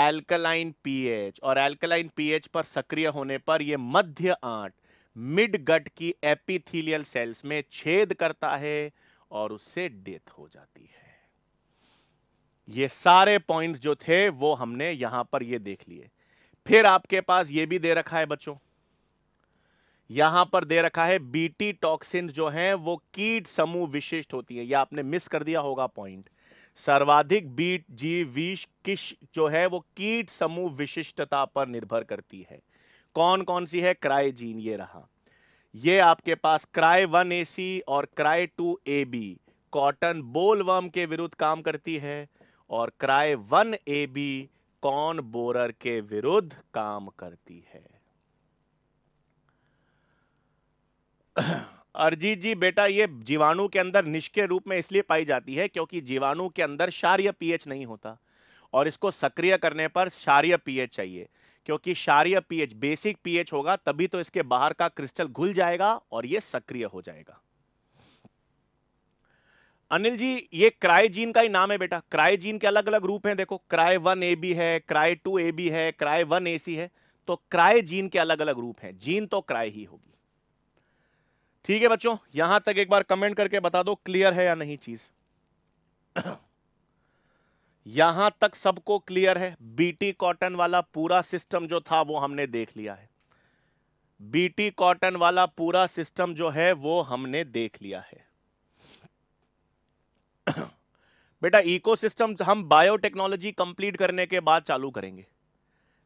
एल्कलाइन पीएच और एल्कलाइन पीएच पर सक्रिय होने पर यह मध्य आठ मिड गट की एपिथीलियल सेल्स में छेद करता है और उससे डेथ हो जाती है ये सारे पॉइंट्स जो थे वो हमने यहां पर ये देख लिए फिर आपके पास ये भी दे रखा है बच्चों यहां पर दे रखा है बीटी टॉक्सिन जो हैं वो कीट समूह विशिष्ट होती है ये आपने मिस कर दिया होगा पॉइंट सर्वाधिक बीट जी विष किश जो है वो कीट समूह विशिष्टता पर निर्भर करती है कौन कौन सी है क्राई जीन ये रहा ये आपके पास क्राई वन ए सी और cry two A B cotton bollworm के विरुद्ध काम करती है और cry one A B corn borer के विरुद्ध काम करती है (clears throat) अरजीत जी बेटा ये जीवाणु के अंदर निष्क्रिय रूप में इसलिए पाई जाती है क्योंकि जीवाणु के अंदर क्षारीय पीएच नहीं होता और इसको सक्रिय करने पर क्षारीय पीएच चाहिए क्योंकि क्षारिय पीएच बेसिक पीएच होगा तभी तो इसके बाहर का क्रिस्टल घुल जाएगा और यह सक्रिय हो जाएगा अनिल जी ये क्राइजीन का ही नाम है बेटा क्राइजीन के अलग अलग रूप हैं देखो क्राई वन ए बी है क्राई टू ए बी है क्राई वन ए सी है तो क्राई जीन के अलग अलग रूप हैं जीन तो क्राई ही होगी ठीक है बच्चों यहां तक एक बार कमेंट करके बता दो क्लियर है या नहीं चीज यहां तक सबको क्लियर है बीटी कॉटन वाला पूरा सिस्टम जो था वो हमने देख लिया है बीटी कॉटन वाला पूरा सिस्टम जो है वो हमने देख लिया है (coughs) बेटा इकोसिस्टम हम बायोटेक्नोलॉजी कंप्लीट करने के बाद चालू करेंगे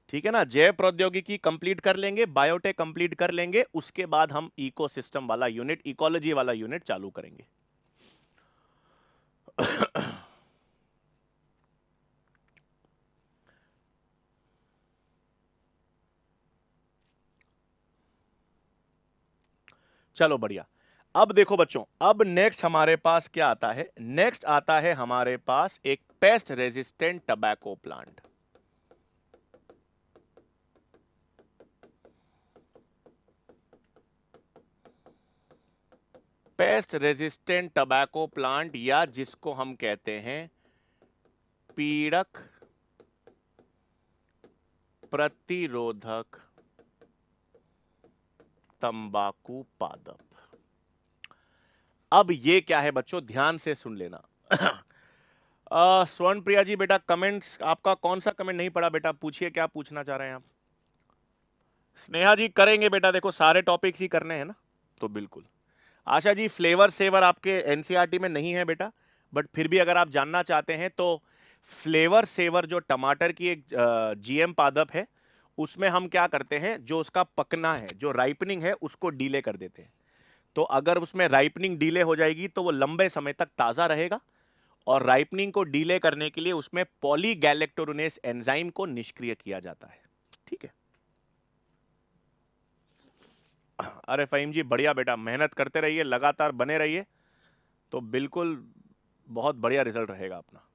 ठीक है ना जैव प्रौद्योगिकी कंप्लीट कर लेंगे बायोटेक कंप्लीट कर लेंगे उसके बाद हम इकोसिस्टम वाला यूनिट इकोलॉजी वाला यूनिट चालू करेंगे (coughs) (coughs) चलो बढ़िया अब देखो बच्चों अब नेक्स्ट हमारे पास क्या आता है नेक्स्ट आता है हमारे पास एक pest resistant tobacco plant pest resistant tobacco plant या जिसको हम कहते हैं पीड़क प्रतिरोधक तंबाकू पादप अब ये क्या है बच्चों ध्यान से सुन लेना (clears throat) स्वर्ण प्रिया जी बेटा कमेंट्स आपका कौन सा कमेंट नहीं पड़ा बेटा पूछिए क्या पूछना चाह रहे हैं आप स्नेहा जी करेंगे बेटा देखो सारे टॉपिक्स ही करने हैं ना तो बिल्कुल आशा जी फ्लेवर सेवर आपके एनसीईआरटी e में नहीं है बेटा बट फिर भी अगर आप जानना चाहते हैं तो फ्लेवर सेवर जो टमाटर की एक जीएम पादप है उसमें हम क्या करते हैं जो उसका पकना है जो राइपनिंग है उसको डीले कर देते हैं तो अगर उसमें राइपनिंग डीले हो जाएगी तो वो लंबे समय तक ताज़ा रहेगा और राइपनिंग को डीले करने के लिए उसमें पॉलीगैलेक्टोरुनेस एंजाइम को निष्क्रिय किया जाता है ठीक है अरे फ़हीम जी बढ़िया बेटा मेहनत करते रहिए लगातार बने रहिए तो बिल्कुल बहुत बढ़िया रिजल्ट रहेगा अपना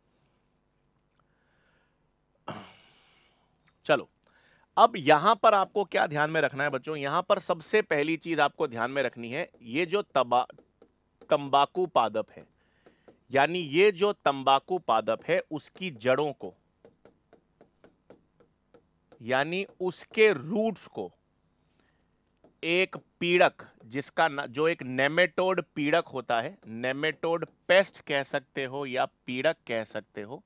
चलो अब यहां पर आपको क्या ध्यान में रखना है बच्चों यहां पर सबसे पहली चीज आपको ध्यान में रखनी है ये जो तबा तंबाकू पादप है यानी ये जो तंबाकू पादप है उसकी जड़ों को यानी उसके रूट्स को एक पीड़क जिसका ना जो एक नेमेटोड पीड़क होता है नेमेटोड पेस्ट कह सकते हो या पीड़क कह सकते हो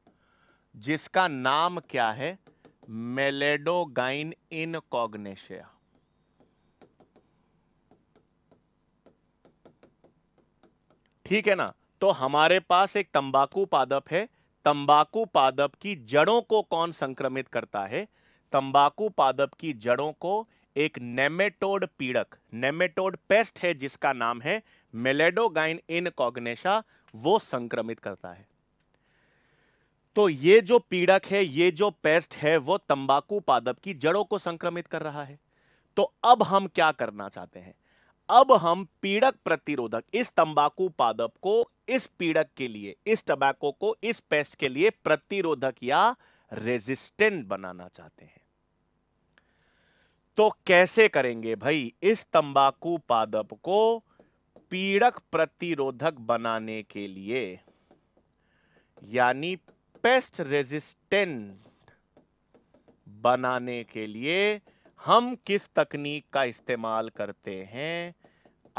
जिसका नाम क्या है मेलेडोगाइन कॉग्नेशिया ठीक है ना तो हमारे पास एक तंबाकू पादप है तंबाकू पादप की जड़ों को कौन संक्रमित करता है तंबाकू पादप की जड़ों को एक नेमेटोड पीड़क नेमेटोड पेस्ट है जिसका नाम है मेलेडोगाइन कॉग्नेशा वो संक्रमित करता है तो ये जो पीड़क है ये जो पेस्ट है वो तंबाकू पादप की जड़ों को संक्रमित कर रहा है तो अब हम क्या करना चाहते हैं अब हम पीड़क प्रतिरोधक इस तंबाकू पादप को इस पीड़क के लिए इस टबैको को इस पेस्ट के लिए प्रतिरोधक या रेजिस्टेंट बनाना चाहते हैं तो कैसे करेंगे भाई इस तंबाकू पादप को पीड़क प्रतिरोधक बनाने के लिए यानी पेस्ट रेजिस्टेंट बनाने के लिए हम किस तकनीक का इस्तेमाल करते हैं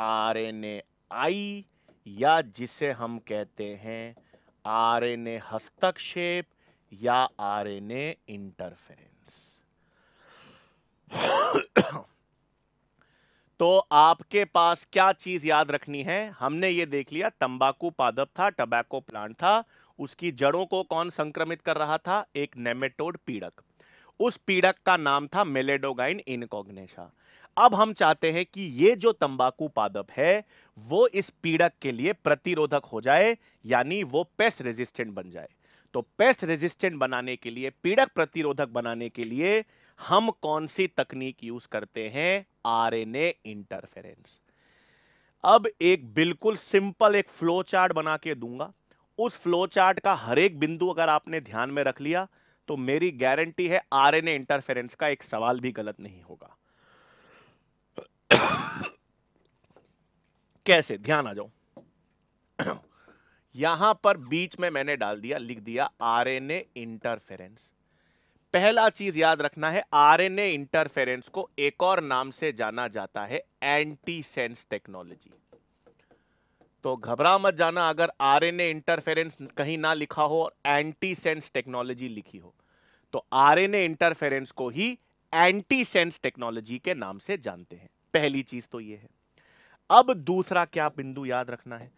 आरएनए आई या जिसे हम कहते हैं आरएनए हस्तक्षेप या आरएनए इंटरफेरेंस तो आपके पास क्या चीज याद रखनी है हमने ये देख लिया तंबाकू पादप था टबैको प्लांट था उसकी जड़ों को कौन संक्रमित कर रहा था एक नेमेटोड पीड़क उस पीड़क का नाम था मेलेडोगाइन इनकोग्नेशा अब हम चाहते हैं कि ये जो तंबाकू पादप है वो इस पीड़क के लिए प्रतिरोधक हो जाए यानी वो पेस्ट रेजिस्टेंट बन जाए तो पेस्ट रेजिस्टेंट बनाने के लिए पीड़क प्रतिरोधक बनाने के लिए हम कौन सी तकनीक यूज करते हैं आरएनए इंटरफेरेंस अब एक बिल्कुल सिंपल एक फ्लो चार्ट बना के दूंगा उस फ्लो चार्ट का हर एक बिंदु अगर आपने ध्यान में रख लिया तो मेरी गारंटी है आरएनए इंटरफेरेंस का एक सवाल भी गलत नहीं होगा कैसे ध्यान आ जाओ यहां पर बीच में मैंने डाल दिया लिख दिया आरएनए इंटरफेरेंस पहला चीज याद रखना है आरएनए इंटरफेरेंस को एक और नाम से जाना जाता है एंटी सेंस टेक्नोलॉजी तो घबरा मत जाना अगर आरएनए इंटरफेरेंस कहीं ना लिखा हो और एंटी सेंस टेक्नोलॉजी लिखी हो तो आरएनए इंटरफेरेंस को ही एंटी सेंस टेक्नोलॉजी के नाम से जानते हैं पहली चीज तो यह है अब दूसरा क्या बिंदु याद रखना है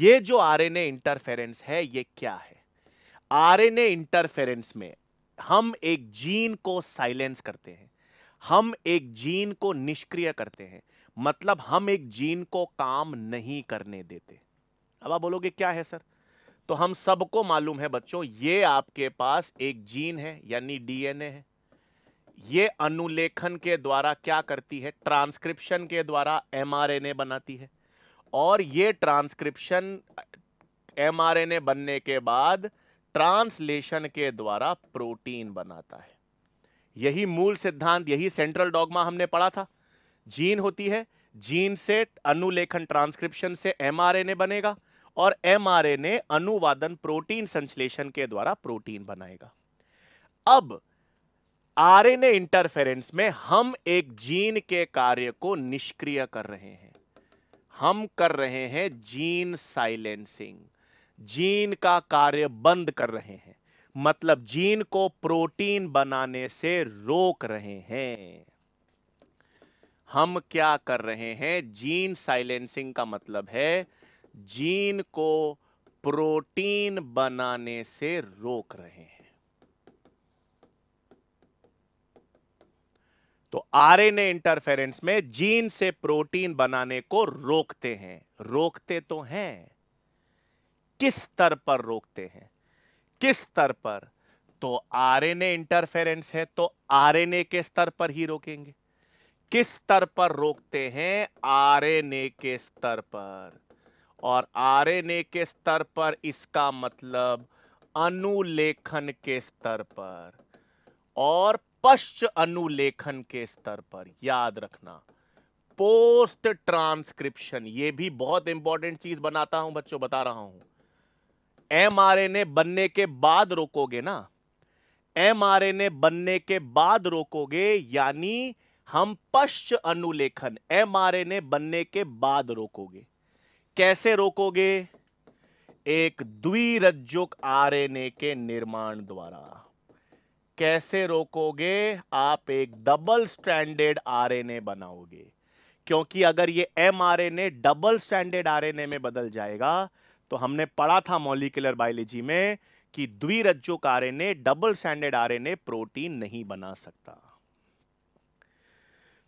ये जो आरएनए इंटरफेरेंस है ये क्या है आरएनए इंटरफेरेंस में हम एक जीन को साइलेंस करते हैं हम एक जीन को निष्क्रिय करते हैं मतलब हम एक जीन को काम नहीं करने देते अब आप बोलोगे क्या है सर तो हम सबको मालूम है बच्चों ये आपके पास एक जीन है यानी डीएनए है ये अनुलेखन के द्वारा क्या करती है ट्रांसक्रिप्शन के द्वारा एमआरएनए बनाती है और ये ट्रांसक्रिप्शन एमआरएनए बनने के बाद ट्रांसलेशन के द्वारा प्रोटीन बनाता है यही मूल सिद्धांत यही सेंट्रल डॉगमा हमने पढ़ा था जीन होती है जीन से अनुलेखन ट्रांसक्रिप्शन से एमआरएनए बनेगा और एमआरएनए अनुवादन प्रोटीन संश्लेषण के द्वारा प्रोटीन बनाएगा अब आरएनए इंटरफेरेंस में हम एक जीन के कार्य को निष्क्रिय कर रहे हैं हम कर रहे हैं जीन साइलेंसिंग जीन का कार्य बंद कर रहे हैं मतलब जीन को प्रोटीन बनाने से रोक रहे हैं हम क्या कर रहे हैं जीन साइलेंसिंग का मतलब है जीन को प्रोटीन बनाने से रोक रहे हैं तो आरएनए इंटरफेरेंस में जीन से प्रोटीन बनाने को रोकते हैं रोकते तो हैं किस स्तर पर रोकते हैं किस स्तर पर तो आरएनए इंटरफेरेंस है तो आरएनए के स्तर पर ही रोकेंगे किस स्तर पर रोकते हैं आरएनए के स्तर पर और आरएनए के स्तर पर इसका मतलब अनुलेखन के स्तर पर और पश्च अनुलेखन के स्तर पर याद रखना पोस्ट ट्रांसक्रिप्शन ये भी बहुत इंपॉर्टेंट चीज बनाता हूं बच्चों बता रहा हूं एमआरएनए बनने के बाद रोकोगे ना एमआरएनए बनने के बाद रोकोगे यानी हम पश्च अनुलेखन एमआरएनए बनने के बाद रोकोगे कैसे रोकोगे एक द्विरज्जुक आरएनए के निर्माण द्वारा कैसे रोकोगे आप एक डबल एन आरएनए बनाओगे क्योंकि अगर ये एमआरएनए डबल एन आरएनए में बदल जाएगा तो हमने पढ़ा था मॉलिकुलर बायोलॉजी में कि द्विरज्जुक RNA double standard RNA protein नहीं बना सकता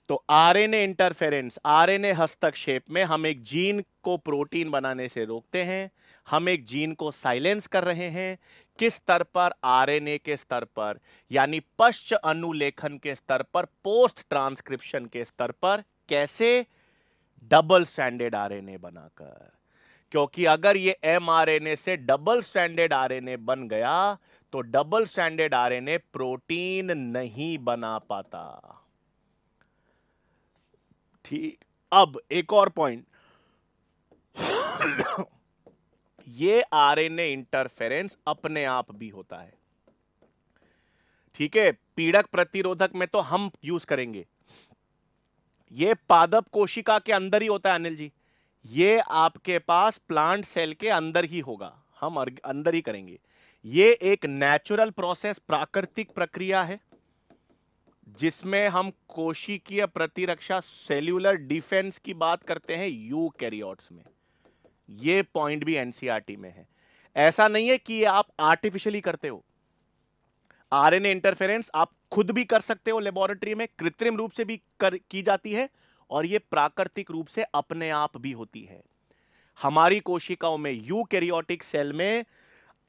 तो आरएनए इंटरफेरेंस आरएनए हस्तक्षेप में हम एक जीन को प्रोटीन बनाने से रोकते हैं हम एक जीन को साइलेंस कर रहे हैं किस स्तर पर आरएनए के स्तर पर यानी पश्च अनुलेखन के स्तर पर पोस्ट ट्रांसक्रिप्शन के स्तर पर कैसे डबल स्टैंडर्ड आरएनए बनाकर क्योंकि अगर ये एमआरएनए से डबल स्टैंडर्ड आरएनए बन गया तो डबल स्टैंडर्ड आरएनए प्रोटीन नहीं बना पाता थी अब एक और पॉइंट ये आरएनए इंटरफेरेंस अपने आप भी होता है ठीक है पीड़क प्रतिरोधक में तो हम यूज करेंगे ये पादप कोशिका के अंदर ही होता है अनिल जी ये आपके पास प्लांट सेल के अंदर ही होगा हम अंदर ही करेंगे ये एक नेचुरल प्रोसेस प्राकृतिक प्रक्रिया है जिसमें हम कोशिकीय प्रतिरक्षा सेल्यूलर डिफेंस की बात करते हैं यू कैरियोट्स में ये पॉइंट भी एनसीआरटी e में है ऐसा नहीं है कि आप आर्टिफिशियली करते हो आरएनए इंटरफेरेंस आप खुद भी कर सकते हो लेबोरेटरी में कृत्रिम रूप से भी कर की जाती है और ये प्राकृतिक रूप से अपने आप भी होती है हमारी कोशिकाओं में यू कैरियोटिक सेल में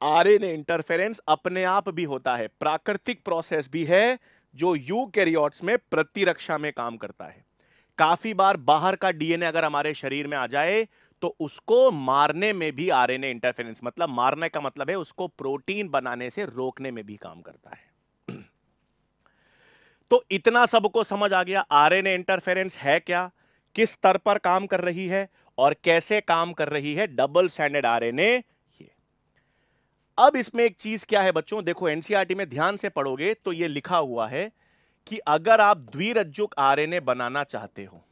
आरएनए इंटरफेरेंस अपने आप भी होता है प्राकृतिक प्रोसेस भी है जो कैरियोट्स में प्रतिरक्षा में काम करता है काफी बार बाहर का डीएनए अगर हमारे शरीर में आ जाए तो उसको मारने में भी आरएनए इंटरफेरेंस मतलब मारने का मतलब है उसको प्रोटीन बनाने से रोकने में भी काम करता है (clears throat) तो इतना सबको समझ आ गया आरएनए इंटरफेरेंस है क्या किस स्तर पर काम कर रही है और कैसे काम कर रही है डबल स्टैंडर्ड आरएनए अब इसमें एक चीज क्या है बच्चों देखो एनसीईआरटी e में ध्यान से पढ़ोगे तो ये लिखा हुआ है कि अगर आप द्विरज्जुक आरएनए बनाना चाहते हो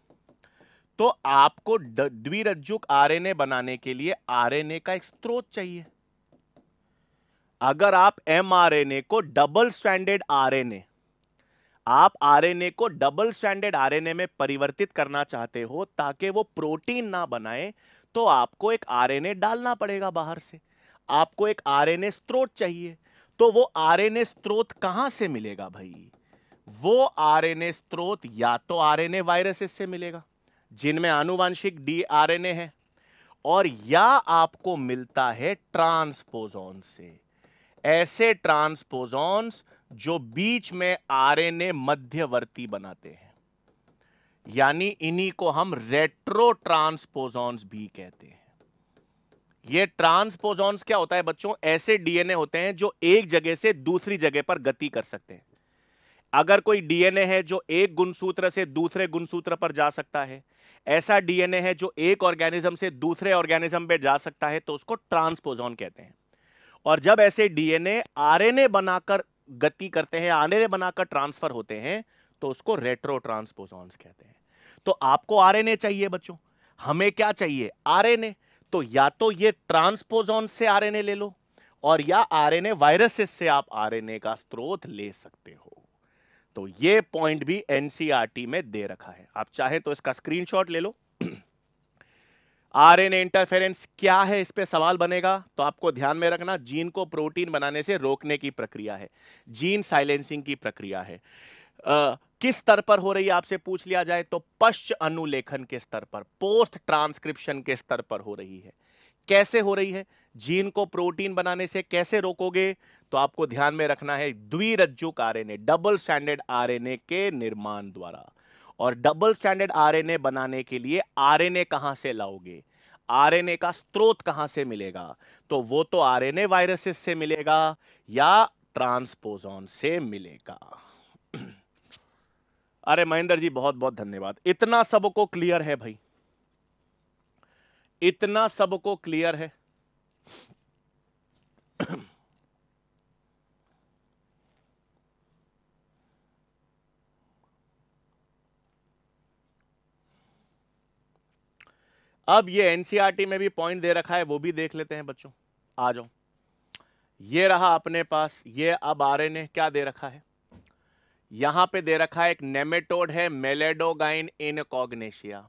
तो आपको द्विरज्जुक आरएनए बनाने के लिए आरएनए का एक स्रोत चाहिए अगर आप एमआरएनए को डबल स्टैंडर्ड आरएनए आप आरएनए को डबल स्टैंडर्ड आरएनए में परिवर्तित करना चाहते हो ताकि वो प्रोटीन ना बनाए तो आपको एक आरएनए डालना पड़ेगा बाहर से आपको एक आरएनए स्रोत चाहिए तो वो आरएनए स्रोत कहां से मिलेगा भाई वो आरएनए स्रोत या तो आरएनए वायरसेस से मिलेगा जिनमें आनुवांशिक डीआरएनए है और या आपको मिलता है ट्रांसपोजोन से ऐसे ट्रांसपोजोन्स जो बीच में आरएनए मध्यवर्ती बनाते हैं यानी इन्हीं को हम रेट्रो ट्रांसपोजोन्स भी कहते हैं ये ट्रांसपोजॉन्स क्या होता है बच्चों ऐसे डीएनए होते हैं जो एक जगह से दूसरी जगह पर गति कर सकते हैं अगर कोई डीएनए है जो एक गुणसूत्र से दूसरे गुणसूत्र पर जा सकता है ऐसा डीएनए है जो एक ऑर्गेनिज्म से दूसरे ऑर्गेनिज्म पे जा सकता है तो उसको ट्रांसपोजॉन कहते हैं और जब ऐसे डीएनए आरएनए बनाकर गति करते हैं आरएनए बनाकर ट्रांसफर होते हैं तो उसको रेट्रो ट्रांसपोजॉन्स कहते हैं तो आपको आरएनए चाहिए बच्चों हमें क्या चाहिए आरएनए तो या तो ये ट्रांसपोजोन से आरएनए ले लो और या आरएनए वायरसेस से आप आरएनए का स्रोत ले सकते हो तो ये पॉइंट भी एनसीआरटी में दे रखा है आप चाहे तो इसका स्क्रीनशॉट ले लो आरएनए इंटरफेरेंस क्या है इस पे सवाल बनेगा तो आपको ध्यान में रखना जीन को प्रोटीन बनाने से रोकने की प्रक्रिया है जीन साइलेंसिंग की प्रक्रिया है किस स्तर पर हो रही है आपसे पूछ लिया जाए तो पश्च अनुलेखन के स्तर पर पोस्ट ट्रांसक्रिप्शन के स्तर पर हो रही है कैसे हो रही है जीन को प्रोटीन बनाने से कैसे रोकोगे तो आपको ध्यान में रखना है द्विरज्जुक आरएनए डबल स्टैंडर्ड आरएनए के निर्माण द्वारा और डबल स्टैंडर्ड आरएनए बनाने के लिए आरएनए कहां से लाओगे आरएनए का स्रोत कहां से मिलेगा तो वो तो आरएनए वायरसेस से मिलेगा या ट्रांसपोजोन से मिलेगा (clears throat) अरे महेंद्र जी बहुत बहुत धन्यवाद इतना सबको क्लियर है भाई इतना सबको क्लियर है अब ये एनसीआरटी e में भी पॉइंट दे रखा है वो भी देख लेते हैं बच्चों आ जाओ ये रहा अपने पास ये अब आर क्या दे रखा है यहां पे दे रखा है एक नेमेटोड है मेलेडोगाइन इनकॉग्नेशिया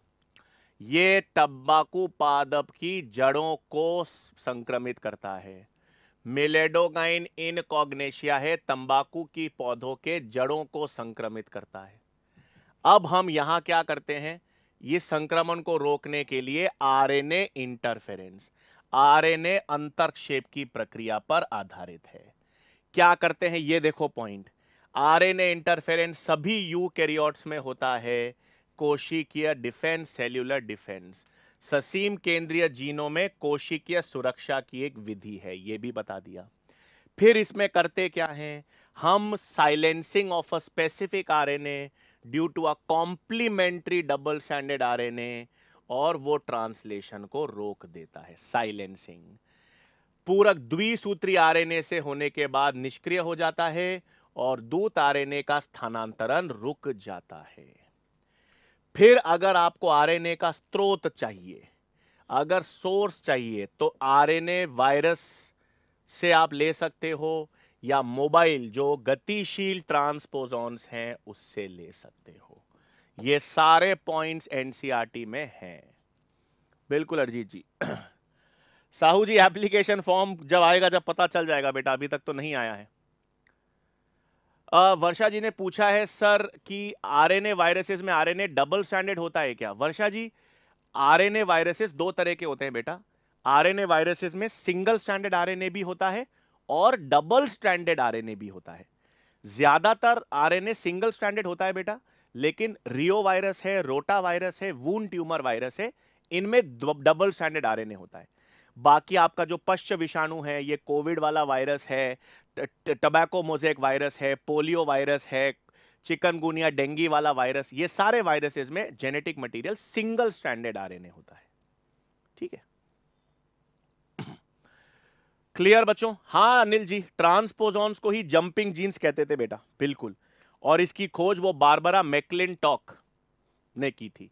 ये तब्बाकू पादप की जड़ों को संक्रमित करता है मेलेडोगाइन इनकॉग्नेशिया है तंबाकू की पौधों के जड़ों को संक्रमित करता है अब हम यहां क्या करते हैं ये संक्रमण को रोकने के लिए आरएनए इंटरफेरेंस आरएनए अंतरक्षेप की प्रक्रिया पर आधारित है क्या करते हैं ये देखो पॉइंट आरएनए इंटरफेरेंस सभी यूकैरियोट्स में होता है कोशिकीय डिफेंस सेल्यूलर डिफेंस ससीम केंद्रीय जीनों में कोशिकीय सुरक्षा की एक विधि है ये भी बता दिया फिर इसमें करते क्या हैं हम silencing of a specific RNA due to a complementary double standard RNA और वो ट्रांसलेशन को रोक देता है साइलेंसिंग पूरक द्विसूत्री आरएनए से होने के बाद निष्क्रिय हो जाता है और दूत आरएनए का स्थानांतरण रुक जाता है फिर अगर आपको आरएनए का स्रोत चाहिए अगर सोर्स चाहिए तो आरएनए वायरस से आप ले सकते हो या मोबाइल जो गतिशील ट्रांसपोजॉन्स हैं उससे ले सकते हो ये सारे पॉइंट्स एनसीईआरटी में हैं बिल्कुल अरिजीत जी (clears throat) साहू जी एप्लीकेशन फॉर्म जब आएगा जब पता चल जाएगा बेटा अभी तक तो नहीं आया है वर्षा जी ने पूछा है सर कि आरएनए वायरसेस में आरएनए डबल स्टैंडर्ड होता है क्या वर्षा जी आरएनए वायरसेस दो तरह के होते हैं बेटा आरएनए वायरसेस में सिंगल स्टैंडर्ड आरएनए भी होता है और डबल स्टैंडर्ड आरएनए भी होता है ज्यादातर आरएनए सिंगल स्टैंडर्ड होता है बेटा लेकिन रियो वायरस है रोटा वायरस है वून ट्यूमर वायरस है इनमें डबल स्टैंडर्ड आरएनए होता है बाकी आपका जो पश्च विषाणु है ये कोविड वाला वायरस है टबैको मोजेक वायरस है पोलियो वायरस है चिकनगुनिया डेंगी वाला वायरस ये सारे वायरसेस में genetic material single standard RNA होता है ठीक है क्लियर बच्चों हाँ अनिल जी ट्रांसपोजॉन्स को ही जंपिंग जीन्स कहते थे बेटा बिल्कुल और इसकी खोज वो बारबरा मैकलिन टॉक ने की थी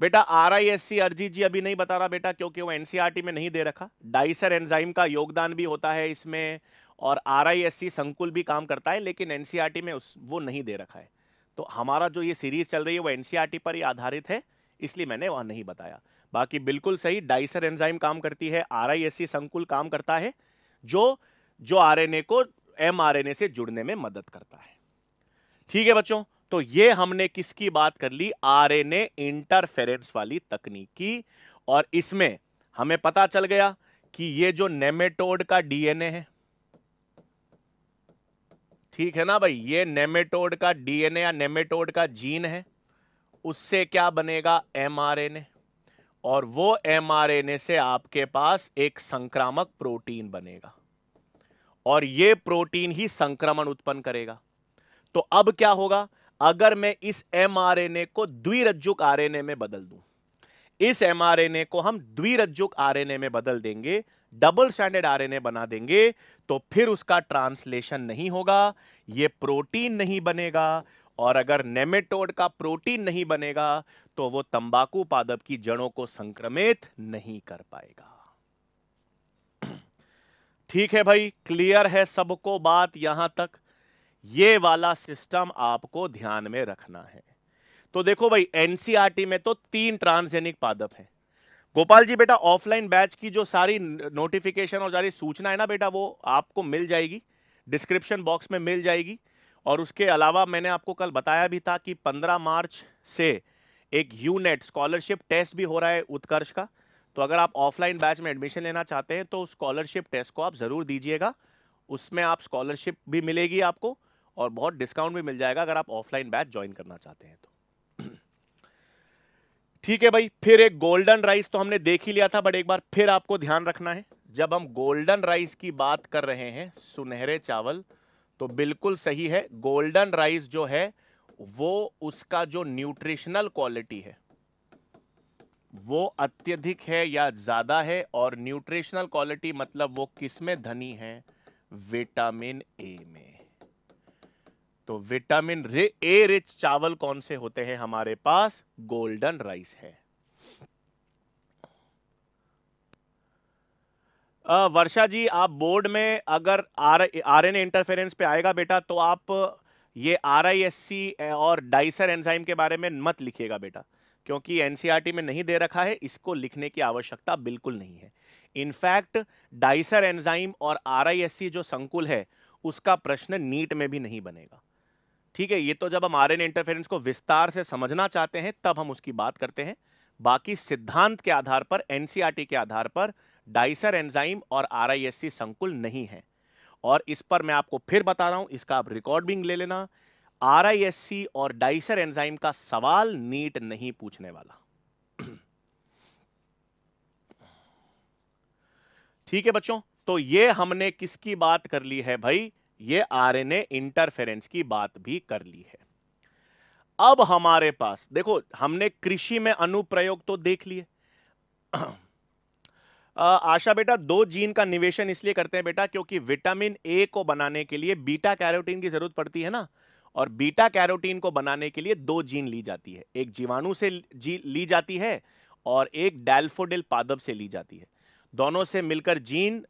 बेटा आर आई एस सी अर्जी जी अभी नहीं बता रहा बेटा क्योंकि वो एनसीआरटी में नहीं दे रखा डाइसर एंजाइम का योगदान भी होता है इसमें और आर संकुल भी काम करता है लेकिन एन e में उस वो नहीं दे रखा है तो हमारा जो ये सीरीज़ चल रही है वो एन e पर ही आधारित है इसलिए मैंने वहाँ नहीं बताया बाकी बिल्कुल सही डाइसर एंजाइम काम करती है आर संकुल काम करता है जो जो आर को एम से जुड़ने में मदद करता है ठीक है बच्चों तो ये हमने किसकी बात कर ली आर इंटरफेरेंस वाली तकनीक की और इसमें हमें पता चल गया कि ये जो नेमेटोड का डीएनए है ठीक है ना भाई ये नेमेटोड का डीएनए या नेमेटोड का जीन है उससे क्या बनेगा एमआरएनए और वो एमआरएनए से आपके पास एक संक्रामक प्रोटीन बनेगा और ये प्रोटीन ही संक्रमण उत्पन्न करेगा तो अब क्या होगा अगर मैं इस एमआरएनए को द्विरज्जुक आरएनए में बदल दूं इस एमआरएनए को हम द्विरज्जुक आरएनए में बदल देंगे डबल स्टैंडर्ड आरएनए बना देंगे तो फिर उसका ट्रांसलेशन नहीं होगा ये प्रोटीन नहीं बनेगा और अगर नेमेटोड का प्रोटीन नहीं बनेगा तो वो तंबाकू पादप की जड़ों को संक्रमित नहीं कर पाएगा (clears throat) ठीक है भाई क्लियर है सबको बात यहां तक ये वाला सिस्टम आपको ध्यान में रखना है तो देखो भाई एनसीआरटी में तो तीन ट्रांसजेनिक पादप हैं गोपाल जी बेटा ऑफलाइन बैच की जो सारी नोटिफिकेशन और सारी सूचना है ना बेटा वो आपको मिल जाएगी डिस्क्रिप्शन बॉक्स में मिल जाएगी और उसके अलावा मैंने आपको कल बताया भी था कि 15 मार्च से एक यूनेट e स्कॉलरशिप टेस्ट भी हो रहा है उत्कर्ष का तो अगर आप ऑफलाइन बैच में एडमिशन लेना चाहते हैं तो स्कॉलरशिप टेस्ट को आप ज़रूर दीजिएगा उसमें आप स्कॉलरशिप भी मिलेगी आपको और बहुत डिस्काउंट भी मिल जाएगा अगर आप ऑफलाइन बैच ज्वाइन करना चाहते हैं तो ठीक है भाई फिर एक गोल्डन राइस तो हमने देख ही लिया था बट एक बार फिर आपको ध्यान रखना है जब हम गोल्डन राइस की बात कर रहे हैं सुनहरे चावल तो बिल्कुल सही है गोल्डन राइस जो है वो उसका जो न्यूट्रिशनल क्वालिटी है वो अत्यधिक है या ज़्यादा है और न्यूट्रिशनल क्वालिटी मतलब वो किस में धनी है विटामिन ए में तो विटामिन रे ए रिच चावल कौन से होते हैं हमारे पास गोल्डन राइस है वर्षा जी आप बोर्ड में अगर आर आर एन इंटरफेरेंस पे आएगा बेटा तो आप ये आर आई एस सी और डाइसर एंजाइम के बारे में मत लिखिएगा बेटा क्योंकि एनसीईआरटी e में नहीं दे रखा है इसको लिखने की आवश्यकता बिल्कुल नहीं है इनफैक्ट डाइसर एंजाइम और आर जो संकुल है उसका प्रश्न नीट में भी नहीं बनेगा ठीक है ये तो जब हम आर इंटरफेरेंस को विस्तार से समझना चाहते हैं तब हम उसकी बात करते हैं बाकी सिद्धांत के आधार पर एनसीआरटी e के आधार पर डाइसर एंजाइम और आर संकुल नहीं है और इस पर मैं आपको फिर बता रहा हूं इसका आप रिकॉर्ड भी ले लेना आर और डाइसर एंजाइम का सवाल नीट नहीं पूछने वाला ठीक है बच्चों तो ये हमने किसकी बात कर ली है भाई ये आरएनए इंटरफेरेंस की बात भी कर ली है अब हमारे पास देखो हमने कृषि में अनुप्रयोग तो देख लिए (clears throat) आशा बेटा दो जीन का निवेशन इसलिए करते हैं बेटा क्योंकि विटामिन ए को बनाने के लिए बीटा कैरोटीन की जरूरत पड़ती है ना और बीटा कैरोटीन को बनाने के लिए दो जीन ली जाती है एक जीवाणु से जी, ली जाती है और एक डेल्फोडिल पादप से ली जाती है दोनों से मिलकर जीन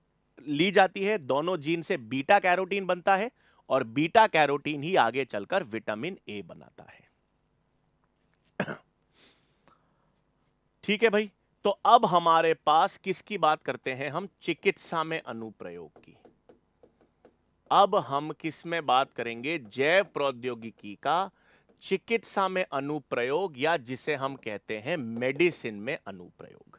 ली जाती है दोनों जीन से बीटा कैरोटीन बनता है और बीटा कैरोटीन ही आगे चलकर विटामिन ए बनाता है ठीक है भाई तो अब हमारे पास किसकी बात करते हैं हम चिकित्सा में अनुप्रयोग की अब हम किस में बात करेंगे जैव प्रौद्योगिकी का चिकित्सा में अनुप्रयोग या जिसे हम कहते हैं मेडिसिन में अनुप्रयोग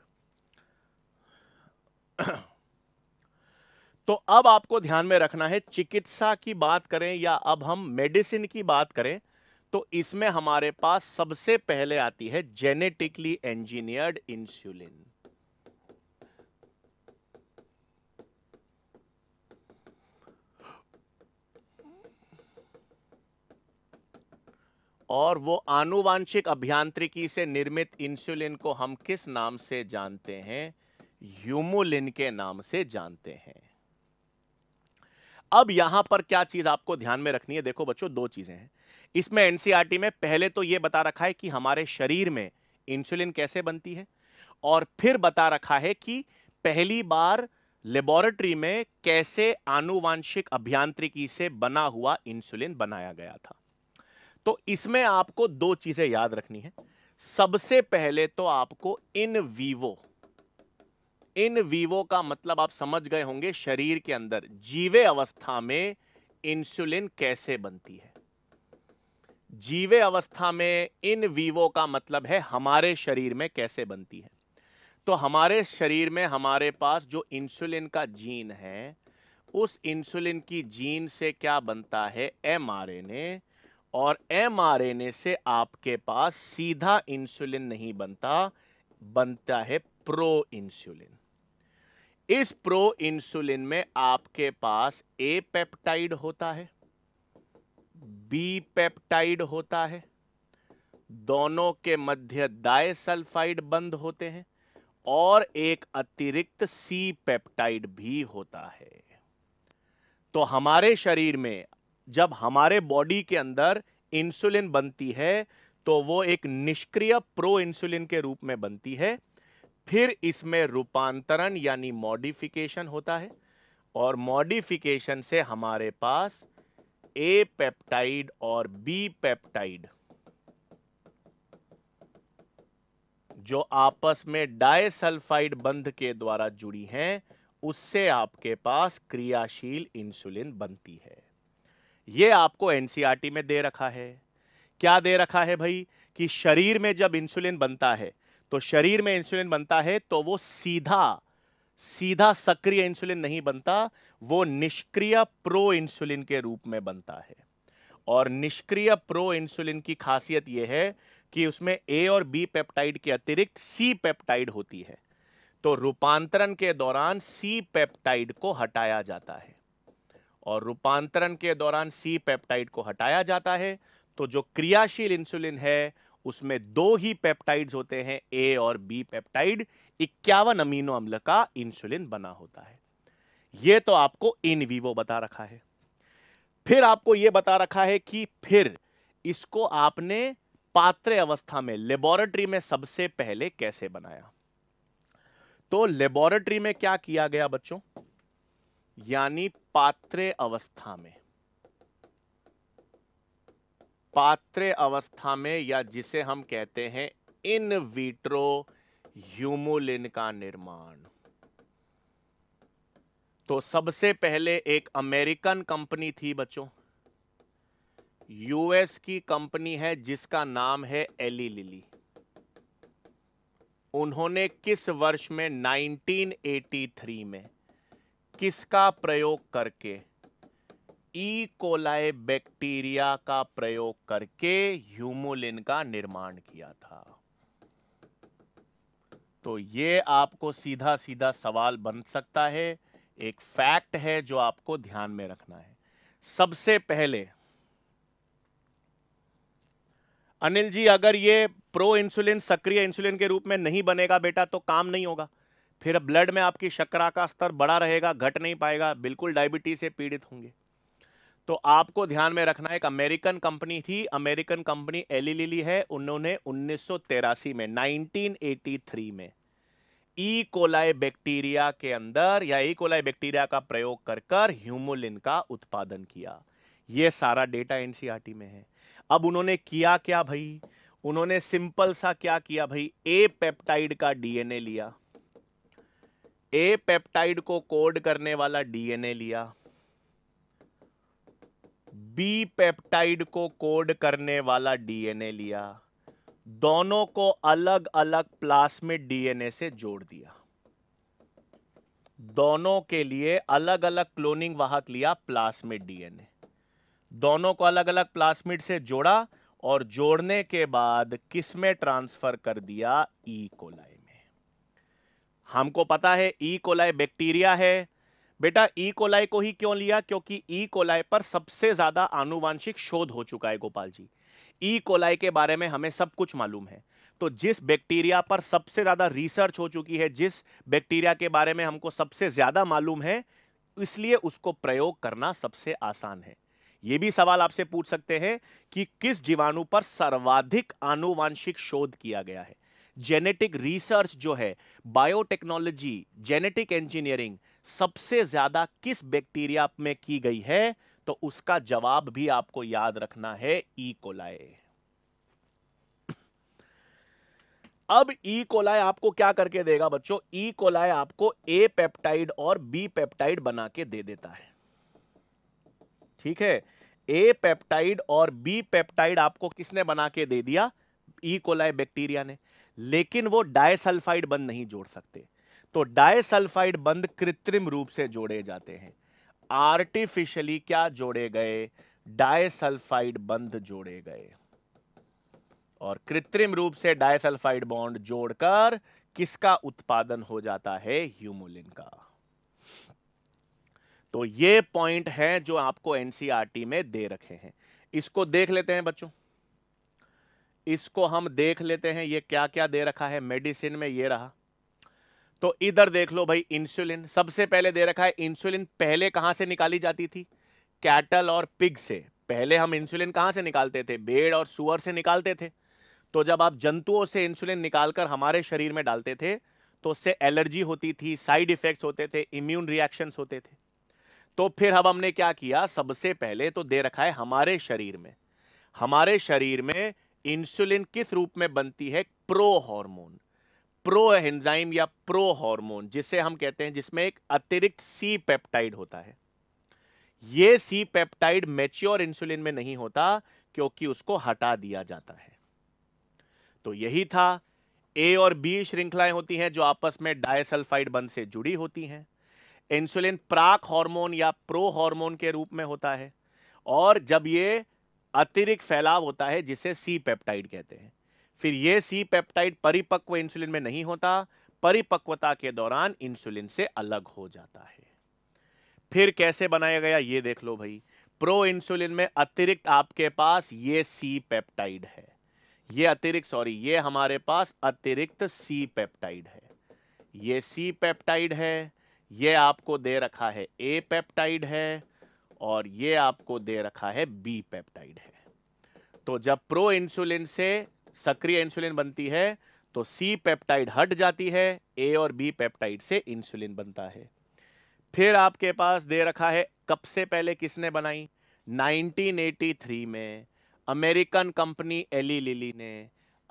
तो अब आपको ध्यान में रखना है चिकित्सा की बात करें या अब हम मेडिसिन की बात करें तो इसमें हमारे पास सबसे पहले आती है जेनेटिकली इंजीनियर्ड इंसुलिन और वो आनुवांशिक अभियांत्रिकी से निर्मित इंसुलिन को हम किस नाम से जानते हैं ह्यूमुलिन के नाम से जानते हैं अब यहां पर क्या चीज आपको ध्यान में रखनी है देखो बच्चों दो चीजें हैं इसमें एनसीआरटी e में पहले तो यह बता रखा है कि हमारे शरीर में इंसुलिन कैसे बनती है और फिर बता रखा है कि पहली बार लेबोरेटरी में कैसे आनुवांशिक अभियांत्रिकी से बना हुआ इंसुलिन बनाया गया था तो इसमें आपको दो चीजें याद रखनी है सबसे पहले तो आपको इन वीवो इन वीवो का मतलब आप समझ गए होंगे शरीर के अंदर जीवे अवस्था में इंसुलिन कैसे बनती है जीवे अवस्था में इन वीवो का मतलब है हमारे शरीर में कैसे बनती है तो हमारे शरीर में हमारे पास जो इंसुलिन का जीन है उस इंसुलिन की जीन से क्या बनता है एम और एम से आपके पास सीधा इंसुलिन नहीं बनता बनता है प्रो इंसुलिन इस प्रो इंसुलिन में आपके पास ए पेप्टाइड होता है बी पेप्टाइड होता है दोनों के मध्य दाय सल्फाइड बंद होते हैं और एक अतिरिक्त सी पेप्टाइड भी होता है तो हमारे शरीर में जब हमारे बॉडी के अंदर इंसुलिन बनती है तो वो एक निष्क्रिय प्रो इंसुलिन के रूप में बनती है फिर इसमें रूपांतरण यानी मॉडिफिकेशन होता है और मॉडिफिकेशन से हमारे पास ए पेप्टाइड और बी पेप्टाइड जो आपस में डायसल्फाइड बंध के द्वारा जुड़ी हैं उससे आपके पास क्रियाशील इंसुलिन बनती है ये आपको एनसीआरटी e में दे रखा है क्या दे रखा है भाई कि शरीर में जब इंसुलिन बनता है तो शरीर में इंसुलिन बनता है तो वो सीधा सीधा सक्रिय इंसुलिन नहीं बनता वो निष्क्रिय प्रो इंसुलिन के रूप में बनता है और निष्क्रिय प्रो इंसुलिन की खासियत यह है कि उसमें ए और बी पेप्टाइड के अतिरिक्त सी पेप्टाइड होती है तो रूपांतरण के दौरान सी पेप्टाइड को हटाया जाता है और रूपांतरण के दौरान सी पेप्टाइड को हटाया जाता है तो जो क्रियाशील इंसुलिन है उसमें दो ही पेप्टाइड्स होते हैं ए और बी पेप्टाइड इक्यावन अमीनो अम्ल का इंसुलिन बना होता है यह तो आपको इन वीवो बता रखा है फिर आपको यह बता रखा है कि फिर इसको आपने पात्र अवस्था में लेबोरेटरी में सबसे पहले कैसे बनाया तो लेबोरेटरी में क्या किया गया बच्चों यानी पात्र अवस्था में पात्र अवस्था में या जिसे हम कहते हैं इन विट्रो ह्यूमुलिन का निर्माण तो सबसे पहले एक अमेरिकन कंपनी थी बच्चों यूएस की कंपनी है जिसका नाम है एली लिली उन्होंने किस वर्ष में 1983 में किसका प्रयोग करके ई कोलाई बैक्टीरिया का प्रयोग करके ह्यूमोलिन का निर्माण किया था तो ये आपको सीधा सीधा सवाल बन सकता है एक फैक्ट है जो आपको ध्यान में रखना है सबसे पहले अनिल जी अगर ये प्रो इंसुलिन सक्रिय इंसुलिन के रूप में नहीं बनेगा बेटा तो काम नहीं होगा फिर ब्लड में आपकी शर्करा का स्तर बड़ा रहेगा घट नहीं पाएगा बिल्कुल डायबिटीज से पीड़ित होंगे तो आपको ध्यान में रखना एक अमेरिकन कंपनी थी अमेरिकन कंपनी एलिलिली है उन्होंने उन्नीस में 1983 में ई कोलाई बैक्टीरिया के अंदर या ई कोलाई बैक्टीरिया का प्रयोग कर कर ह्यूमोलिन का उत्पादन किया ये सारा डेटा एनसीआरटी e में है अब उन्होंने किया क्या भाई उन्होंने सिंपल सा क्या किया भाई ए पेप्टाइड का डीएनए लिया ए पेप्टाइड को कोड करने वाला डीएनए लिया बी पेप्टाइड को कोड करने वाला डीएनए लिया दोनों को अलग अलग प्लास्मिड डीएनए से जोड़ दिया दोनों के लिए अलग अलग क्लोनिंग वाहक लिया प्लास्मिड डीएनए दोनों को अलग अलग प्लास्मिड से जोड़ा और जोड़ने के बाद किसमें ट्रांसफर कर दिया ई e कोलाई में हमको पता है ई e कोलाई बैक्टीरिया है बेटा ई e. कोलाई को ही क्यों लिया क्योंकि ई e. कोलाई पर सबसे ज्यादा आनुवांशिक शोध हो चुका है Gopal ji E e. Coli के बारे में हमें सब कुछ मालूम है तो जिस बैक्टीरिया पर सबसे ज्यादा रिसर्च हो चुकी है जिस बैक्टीरिया के बारे में हमको सबसे ज्यादा मालूम है इसलिए उसको प्रयोग करना सबसे आसान है ये भी सवाल आपसे पूछ सकते हैं कि किस जीवाणु पर सर्वाधिक आनुवांशिक शोध किया गया है जेनेटिक रिसर्च जो है बायोटेक्नोलॉजी जेनेटिक इंजीनियरिंग सबसे ज्यादा किस बैक्टीरिया में की गई है तो उसका जवाब भी आपको याद रखना है ई e. कोलाए अब ई e. कोलाय आपको क्या करके देगा बच्चों ई e. कोलाय आपको ए पेप्टाइड और बी पेप्टाइड बना के दे देता है ठीक है ए पेप्टाइड और बी पेप्टाइड आपको किसने बना के दे दिया ई कोलाय बैक्टीरिया ने लेकिन वो डायसल्फाइड बंद नहीं जोड़ सकते तो डायसल्फाइड बंद कृत्रिम रूप से जोड़े जाते हैं आर्टिफिशियली क्या जोड़े गए डायसल्फाइड बंद जोड़े गए और कृत्रिम रूप से डायसल्फाइड बॉन्ड जोड़कर किसका उत्पादन हो जाता है ह्यूमोलिन का तो ये पॉइंट है जो आपको एनसीआरटी में दे रखे हैं इसको देख लेते हैं बच्चों इसको हम देख लेते हैं ये क्या क्या दे रखा है मेडिसिन में ये रहा तो इधर देख लो भाई इंसुलिन सबसे पहले दे रखा है इंसुलिन पहले कहां से निकाली जाती थी कैटल और पिग से पहले हम इंसुलिन कहां से निकालते थे भेड़ और सुअर से निकालते थे तो जब आप जंतुओं से इंसुलिन निकालकर हमारे शरीर में डालते थे तो उससे एलर्जी होती थी साइड इफेक्ट्स होते थे इम्यून रिएक्शंस होते थे तो फिर अब हमने क्या किया सबसे पहले तो दे रखा है हमारे शरीर में हमारे शरीर में इंसुलिन किस रूप में बनती है प्रो हार्मोन प्रो एंजाइम या प्रो हार्मोन जिसे हम कहते हैं जिसमें एक अतिरिक्त सी पेप्टाइड होता है ये सी पेप्टाइड मेच्योर इंसुलिन में नहीं होता क्योंकि उसको हटा दिया जाता है तो यही था ए और बी श्रृंखलाएं होती हैं जो आपस में डायसल्फाइड बंद से जुड़ी होती हैं इंसुलिन प्राक हार्मोन या प्रो हार्मोन के रूप में होता है और जब ये अतिरिक्त फैलाव होता है जिसे सी पेप्टाइड कहते हैं फिर ये सी पेप्टाइड परिपक्व इंसुलिन में नहीं होता परिपक्वता के दौरान इंसुलिन से अलग हो जाता है फिर कैसे बनाया गया ये देख लो भाई प्रो इंसुलिन में अतिरिक्त आपके पास ये सी पेप्टाइड है ये अतिरिक्त सॉरी ये हमारे पास अतिरिक्त सी पेप्टाइड है ये सी पेप्टाइड है ये आपको दे रखा है ए पेप्टाइड है और ये आपको दे रखा है बी पेप्टाइड है तो जब प्रो इंसुलिन से सक्रिय इंसुलिन बनती है तो सी पेप्टाइड हट जाती है ए और बी पेप्टाइड से इंसुलिन बनता है फिर आपके पास दे रखा है कब से पहले किसने बनाई 1983 में अमेरिकन कंपनी एली लिली ने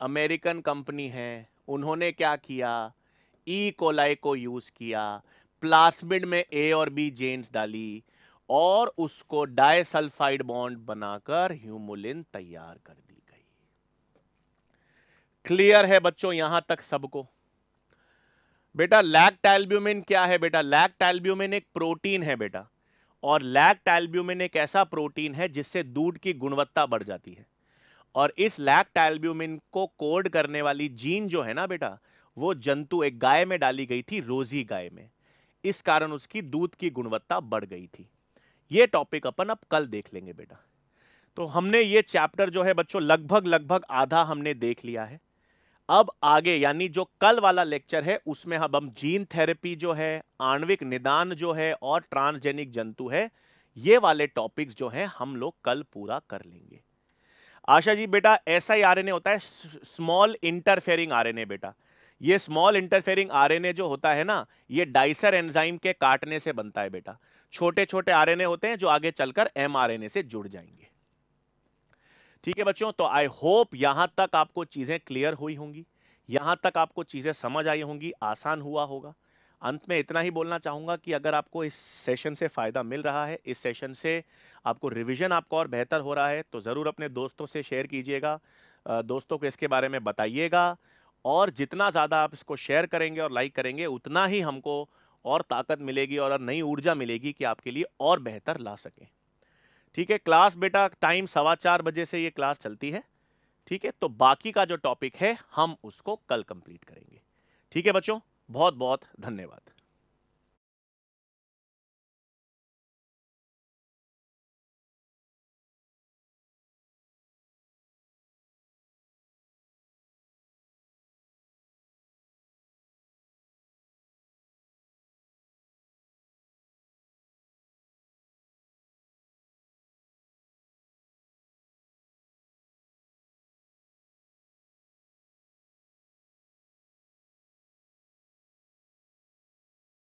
अमेरिकन कंपनी है उन्होंने क्या किया ई e. कोलाई को यूज़ किया प्लास्मिड में ए और बी जेन्स डाली और उसको डायसल्फाइड बॉन्ड बनाकर ह्यूमुलिन तैयार कर दिया क्लियर है बच्चों यहां तक सबको बेटा लैक टैल्ब्यूमिन क्या है बेटा लैक टैल्ब्यूमिन एक प्रोटीन है बेटा और लैक टैल्ब्यूमिन एक ऐसा प्रोटीन है जिससे दूध की गुणवत्ता बढ़ जाती है और इस लैक टैल्ब्यूमिन को कोड करने वाली जीन जो है ना बेटा वो जंतु एक गाय में डाली गई थी रोजी गाय में इस कारण उसकी दूध की गुणवत्ता बढ़ गई थी ये टॉपिक अपन अब कल देख लेंगे बेटा तो हमने ये चैप्टर जो है बच्चों लगभग लगभग आधा हमने देख लिया है अब आगे यानी जो कल वाला लेक्चर है उसमें अब हम जीन थेरेपी जो है आणविक निदान जो है और ट्रांसजेनिक जंतु है ये वाले टॉपिक्स जो हैं हम लोग कल पूरा कर लेंगे आशा जी बेटा ऐसा ही आरएनए होता है स्मॉल इंटरफेयरिंग आरएनए बेटा ये स्मॉल इंटरफेयरिंग आरएनए जो होता है ना ये डाइसर एंजाइम के काटने से बनता है बेटा छोटे छोटे आरएनए होते हैं जो आगे चलकर एमआरएनए से जुड़ जाएंगे ठीक है बच्चों तो आई होप यहां तक आपको चीजें क्लियर हुई होंगी यहां तक आपको चीजें समझ आई होंगी आसान हुआ होगा अंत में इतना ही बोलना चाहूँगा कि अगर आपको इस सेशन से फ़ायदा मिल रहा है इस सेशन से आपको रिवीजन आपका और बेहतर हो रहा है तो ज़रूर अपने दोस्तों से शेयर कीजिएगा दोस्तों को इसके बारे में बताइएगा और जितना ज़्यादा आप इसको शेयर करेंगे और लाइक करेंगे उतना ही हमको और ताकत मिलेगी और नई ऊर्जा मिलेगी कि आपके लिए और बेहतर ला सकें ठीक है क्लास बेटा टाइम सवा चार बजे से ये क्लास चलती है ठीक है तो बाकी का जो टॉपिक है हम उसको कल कंप्लीट करेंगे ठीक है बच्चों बहुत बहुत धन्यवाद